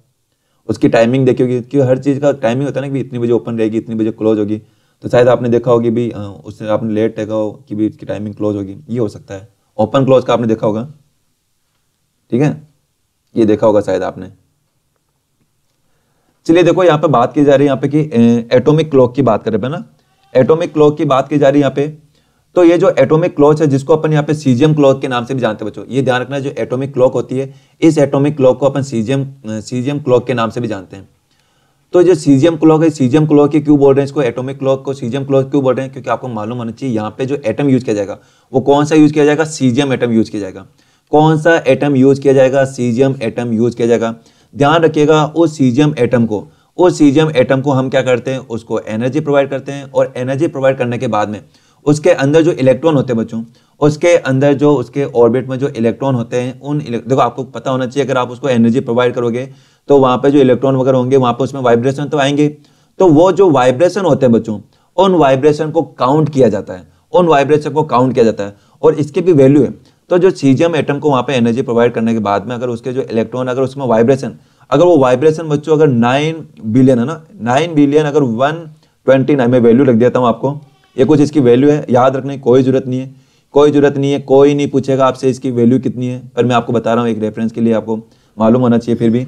उसकी टाइमिंग देखी होगी क्योंकि हर चीज़ का टाइमिंग होता है ना कि इतनी बजे ओपन रहेगी इतनी बजे क्लोज होगी तो शायद आपने देखा होगी भी उससे आपने लेट देखा हो कि भी इसकी टाइमिंग क्लोज होगी ये हो सकता है ओपन क्लोज का आपने देखा होगा ठीक है ये देखा होगा शायद आपने चलिए देखो यहाँ पे बात की जा रही है यहाँ पे कि एटॉमिक क्लॉक की बात करें पे ना एटॉमिक क्लॉक की बात की जा रही है यहाँ पे तो ये जो एटॉमिक क्लॉक है जिसको अपन यहाँ पे सीजियम क्लॉक के नाम से भी जानते हैं बच्चों ये ध्यान रखना जो एटॉमिक क्लॉक होती है इस एटॉमिक क्लॉक को अपन सीजियम सीजियम क्लॉक के नाम से भी जानते हैं तो जो सीजियम क्लॉक है सीजियम क्लॉक के क्यों बोल रहे हैं इसको एटोमिक क्लॉक को सीजियम क्लॉक क्यों बोल रहे हैं क्योंकि आपको मालूम होना चाहिए यहाँ पे जो एटम यूज किया जाएगा वो कौन सा यूज किया जाएगा सीजियम एटम यूज किया जाएगा कौन सा एटम यूज किया जाएगा सीजियम एटम यूज किया जाएगा ध्यान रखिएगा उस सीजियम एटम को उस सीजियम एटम को हम क्या करते हैं उसको एनर्जी प्रोवाइड करते हैं और एनर्जी प्रोवाइड करने के बाद में उसके अंदर जो इलेक्ट्रॉन होते हैं बच्चों उसके अंदर जो उसके ऑर्बिट में जो इलेक्ट्रॉन होते हैं उन देखो आपको पता होना चाहिए अगर आप उसको एनर्जी प्रोवाइड करोगे तो वहाँ पर जो इलेक्ट्रॉन वगैरह होंगे वहाँ पर उसमें वाइब्रेशन तो आएंगे तो वो जो वाइब्रेशन होते हैं बच्चों उन वाइब्रेशन को काउंट किया जाता है उन वाइब्रेशन को काउंट किया जाता है और इसकी भी वैल्यू है तो जो सीजियम एटम को वहाँ पर एनर्जी प्रोवाइड करने के बाद में अगर उसके जो इलेक्ट्रॉन अगर उसमें वाइब्रेशन अगर वो वाइब्रेशन बच्चों अगर नाइन बिलियन है ना नाइन बिलियन अगर वन ट्वेंटी नाइन में वैल्यू रख देता हूँ आपको ये कुछ इसकी वैल्यू है याद रखने की कोई ज़रूरत नहीं है कोई ज़रूरत नहीं है कोई नहीं पूछेगा आपसे इसकी वैल्यू कितनी है पर मैं आपको बता रहा हूँ एक रेफरेंस के लिए आपको मालूम होना चाहिए फिर भी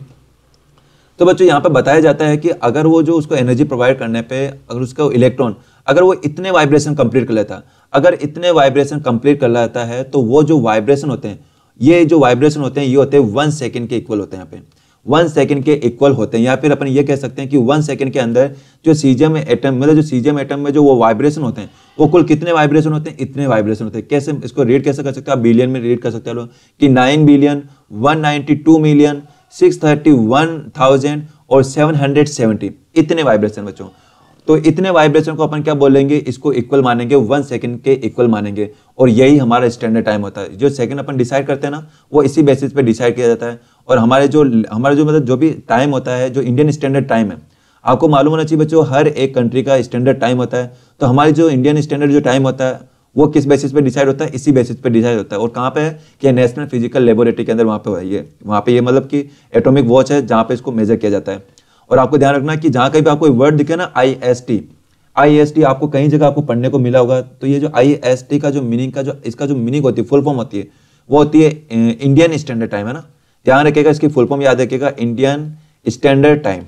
तो बच्चों यहाँ पर बताया जाता है कि अगर वो जो उसको एनर्जी प्रोवाइड करने पे अगर उसका इलेक्ट्रॉन अगर वो इतने वाइब्रेशन कंप्लीट कर लेता अगर इतने वाइब्रेशन कंप्लीट कर लेता है तो वो जो वाइब्रेशन होते हैं ये जो वाइब्रेशन होते हैं ये होते हैं वन सेकेंड के इक्वल होते हैं यहाँ पे वन सेकेंड के इक्वल होते हैं या फिर अपन ये कह सकते हैं कि वन सेकेंड के अंदर जो सीजियम एटम मतलब जो सीजियम एटम में जो वो वाइब्रेशन होते हैं वो कुल कितने वाइब्रेशन होते हैं इतने वाइब्रेशन होते हैं कैसे इसको रेट कैसे कर सकते हैं आप बिलियन में रेट कर सकते हैं लोग कि nine billion one ninety two million six thirty one thousand और सेवन हंड्रेड सेवेंटी इतने वाइब्रेशन बच्चों तो इतने वाइब्रेशन को अपन क्या बोलेंगे इसको इक्वल मानेंगे वन सेकंड के इक्वल मानेंगे और यही हमारा स्टैंडर्ड टाइम होता है जो सेकंड अपन डिसाइड करते हैं ना वो इसी बेसिस पे डिसाइड किया जाता है और हमारे जो हमारे जो मतलब जो भी टाइम होता है जो इंडियन स्टैंडर्ड टाइम है आपको मालूम होना चाहिए बच्चों हर एक कंट्री का स्टैंडर्ड टाइम होता है तो हमारे जो इंडियन स्टैंडर्ड जो टाइम होता है वो किस बेसिस पे डिसाइड होता है इसी बेसिस पे डिसाइड होता है और कहाँ पे है कि नेशनल फिजिकल लेबोरेटरी के अंदर वहाँ पे ये वहाँ पे ये मतलब कि एटॉमिक वॉच है जहाँ पे इसको मेजर किया जाता है और आपको ध्यान रखना कि जहाँ कहीं भी आपको वर्ड दिखे ना I S T I S T आपको कहीं जगह आपको पढ़ने को मिला होगा तो ये जो आई एस टी का जो मीनिंग का जो इसका जो मीनिंग होती है फुल फॉर्म होती है वो होती है इंडियन स्टैंडर्ड टाइम है ना ध्यान रखिएगा इसकी फुल फॉर्म याद रखिएगा Indian standard time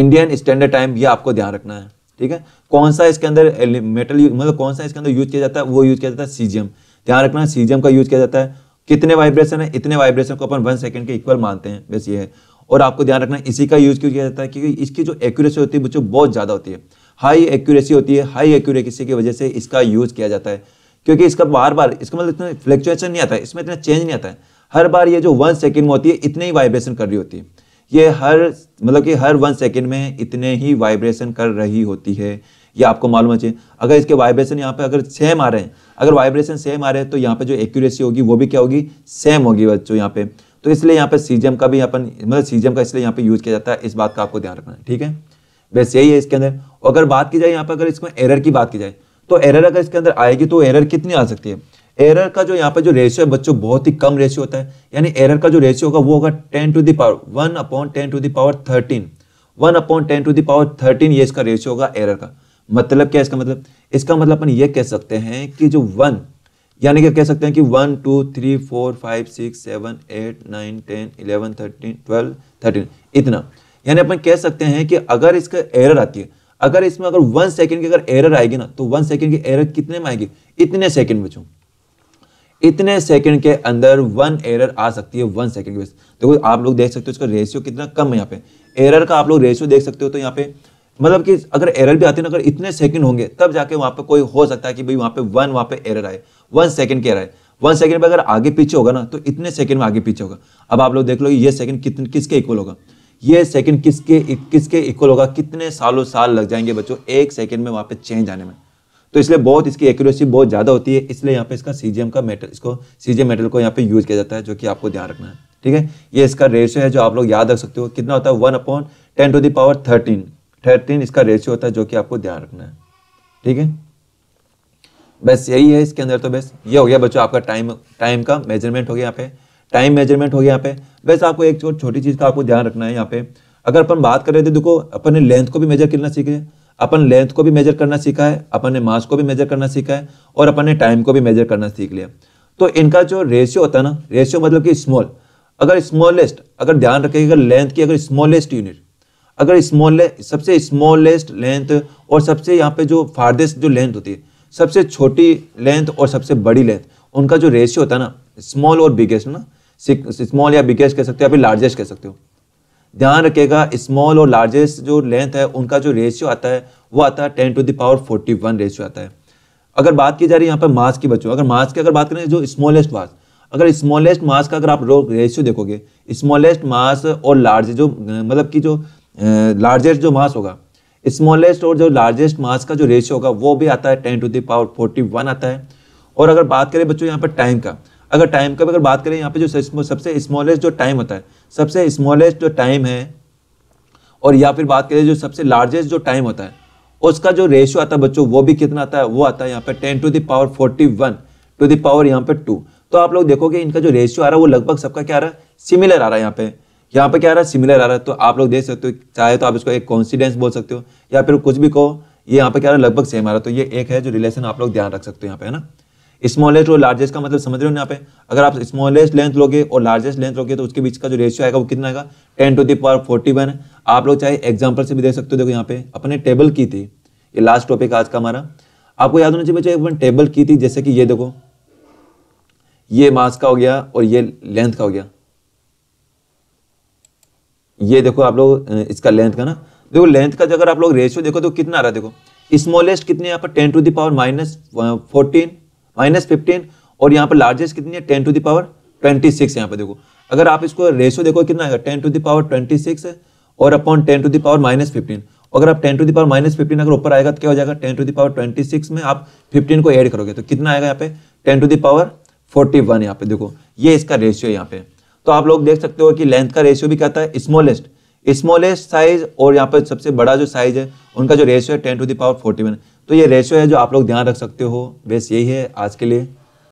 Indian standard time ये आपको ध्यान रखना है ठीक है कौन सा इसके अंदर मेटल मतलब कौन सा इसके अंदर यूज किया जाता है वो यूज किया जाता है सीजियम ध्यान रखना है सीजियम का यूज किया जाता है कितने वाइब्रेशन है इतने वाइब्रेशन को अपन वन सेकंड के इक्वल मानते हैं बस ये है और आपको ध्यान रखना है इसी का यूज क्यों किया जाता है क्योंकि इसकी जो एक्यूरेसी होती है बच्चों बहुत ज़्यादा होती है हाई एक्यूरेसी होती है हाई एक्यूरेसी की वजह से इसका यूज किया जाता है क्योंकि इसका बार बार इसका मतलब इतना फ्लक्चुएशन नहीं आता है इसमें इतना चेंज नहीं आता है हर बार ये जो वन सेकेंड में होती है इतने ही वाइब्रेशन कर रही होती है ये हर मतलब कि हर वन सेकेंड में इतने ही वाइब्रेशन कर रही होती है ये आपको मालूम चाहिए अगर इसके वाइब्रेशन यहाँ पे अगर सेम आ रहे हैं अगर वाइब्रेशन सेम आ रहे हैं तो यहाँ पे जो एक्यूरेसी होगी वो भी क्या होगी सेम होगी बच्चों यहाँ पे तो इसलिए यहाँ पे सीजियम का भी अपन मतलब सीजियम का इसलिए यहाँ पे यूज किया जाता है इस बात का आपको ध्यान रखना है ठीक है बस यही है इसके अंदर अगर बात की जाए यहाँ पर अगर इसमें एरर की बात की जाए तो एरर अगर इसके अंदर आएगी तो एरर कितनी आ सकती है एरर का जो यहाँ पे जो रेशियो है बच्चों बहुत ही कम रेशियो होता है यानी एरर का जो रेशियो होगा वो होगा ten to the power one upon ten to the power thirteen one upon ten to the power thirteen ये इसका रेशियो होगा एरर का मतलब क्या इसका मतलब इसका मतलब अपन ये कह सकते हैं कि जो वन यानी कि कह सकते हैं कि one two three four five six seven eight nine ten eleven thirteen twelve thirteen इतना यानी अपन कह सकते हैं कि अगर इसका एरर आती है अगर इसमें अगर वन सेकेंड की अगर एरर आएगी ना तो वन सेकेंड की एरर कितने में आएगी इतने सेकेंड बचूँ इतने सेकंड के अंदर वन एरर आ सकती है वन सेकंड के बेस देखो तो आप लोग देख सकते हो इसका रेशियो कितना कम है यहाँ पे एरर का आप लोग रेशियो देख सकते हो तो यहाँ पे मतलब कि अगर एरर भी है ना अगर इतने सेकंड होंगे तब जाके वहाँ पे कोई हो सकता है कि भाई वहाँ पे वन वहाँ पे एरर आए वन सेकंड के एरर आए वन सेकंड में अगर आगे पीछे होगा ना तो इतने सेकंड में आगे पीछे होगा अब आप लोग देख लो ये सेकंड कितने किसके इक्वल होगा ये सेकंड किसके किसके इक्वल होगा कितने सालों साल लग जाएंगे बच्चों एक सेकंड में वहाँ पे चेंज आने में तो इसलिए बहुत इसकी एक्यूरेसी बहुत ज़्यादा होती है इसलिए यहाँ पे इसका सीजीएम का मेटल इसको सीजीएम मेटल को यहाँ पे यूज किया जाता है जो कि आपको ध्यान रखना है ठीक है ये इसका रेशियो है जो आप लोग याद रख सकते हो कितना होता है one upon ten to the power thirteen thirteen इसका रेशियो होता है जो कि आपको ध्यान रखना है ठीक है बस यही है इसके अंदर तो बस ये हो गया बच्चों आपका टाइम टाइम का मेजरमेंट हो गया यहाँ पे टाइम मेजरमेंट हो गया यहाँ पे बस आपको एक छोटी चीज़ का आपको ध्यान रखना है यहाँ पे अगर अपन बात कर रहे थे देखो अपन ने लेंथ को भी मेजर करना सीखे अपन लेंथ को भी मेजर करना सीखा है अपन ने मास को भी मेजर करना सीखा है और अपन ने टाइम को भी मेजर करना सीख लिया तो इनका जो रेशियो होता है ना रेशियो मतलब कि स्मॉल अगर स्मॉलेस्ट अगर ध्यान रखेगा लेंथ की अगर स्मॉलेस्ट यूनिट अगर स्मॉल सबसे स्मॉलेस्ट लेंथ और सबसे यहाँ पे जो फार्देस्ट जो लेंथ होती है सबसे छोटी लेंथ और सबसे बड़ी लेंथ उनका जो रेशियो होता है ना स्मॉल और बिगेस्ट ना स्मॉल या बिगेस्ट कह सकते हो या फिर लार्जेस्ट कह सकते हो ध्यान रखेगा स्मॉल और लार्जेस्ट जो लेंथ है उनका जो रेशियो आता है वो आता है ten to the power forty one ratio आता है अगर बात की जा रही है यहाँ पर मास की बच्चों अगर मास की अगर बात करें जो स्मॉलेस्ट मास अगर स्मॉलेस्ट मास का अगर आप रेशियो देखोगे स्मॉलेस्ट मास और लार्ज जो मतलब कि जो लार्जेस्ट जो मास होगा स्मॉलेस्ट और जो लार्जेस्ट मास का जो रेशियो होगा वो भी आता है ten to the power forty one आता है और अगर बात करें बच्चों यहाँ पर टाइम का अगर टाइम का अगर बात करें यहाँ पर जो सबसे स्मॉलेस्ट जो टाइम होता है सबसे स्मॉलेस्ट जो टाइम है और या फिर बात करें जो सबसे लार्जेस्ट जो टाइम होता है उसका जो रेशियो आता है बच्चों वो भी कितना आता है वो आता है यहाँ पे ten to the power forty one to the power यहाँ पे टू तो आप लोग देखोगे इनका जो रेशियो आ रहा है वो लगभग सबका क्या आ रहा है सिमिलर आ रहा है यहाँ पे यहाँ पे क्या आ रहा है सिमिलर आ रहा है तो आप लोग देख सकते हो चाहे तो आप इसको एक कॉन्सिडेंस बोल सकते हो या फिर कुछ भी कहो ये यहाँ पे क्या रहा है लगभग सेम आ रहा है तो ये एक है जो रिलेशन आप लोग ध्यान रख सकते हो यहाँ पे है ना स्मॉलेस्ट और लार्जेस्ट का मतलब समझ रहे हो यहाँ पे अगर आप स्मॉलेस्ट लेंथ लोगे और लार्जेस्ट लेंथ लोगे तो उसके बीच का जो रेशियो आएगा वो कितना आएगा ten to the power forty one आप लोग चाहे एग्जाम्पल से भी देख सकते हो देखो यहाँ पे अपने टेबल की थी ये लास्ट टॉपिक आज का हमारा आपको याद होना चाहिए बच्चों अपन टेबल की थी जैसे कि ये देखो ये मास का हो गया और ये लेंथ का हो गया ये देखो आप लोग इसका लेंथ का ना देखो लेंथ का अगर आप लोग रेशियो देखो तो कितना आ रहा है देखो स्मॉलेस्ट कितने यहाँ पर ten to the power minus fourteen minus fifteen और यहाँ पर लार्जेस्ट कितनी है ten to power twenty six यहाँ पर देखो अगर आप इसको रेशियो देखो कितना है ten to power twenty six और upon ten to power minus fifteen अगर आप ten to power minus fifteen अगर ऊपर आएगा तो क्या हो जाएगा ten to power twenty six में आप फिफ्टीन को एड करोगे तो कितना आएगा यहाँ पे ten to power forty one यहाँ पे देखो ये इसका रेशियो यहाँ पे तो आप लोग देख सकते हो कि लेंथ का रेशियो भी कहता है स्मॉलेस्ट स्मॉलेस्ट साइज और यहाँ पर सबसे बड़ा जो साइज है उनका जो रेशियो है ten to power forty one तो ये रेशो है जो आप लोग ध्यान रख सकते हो बेस यही है आज के लिए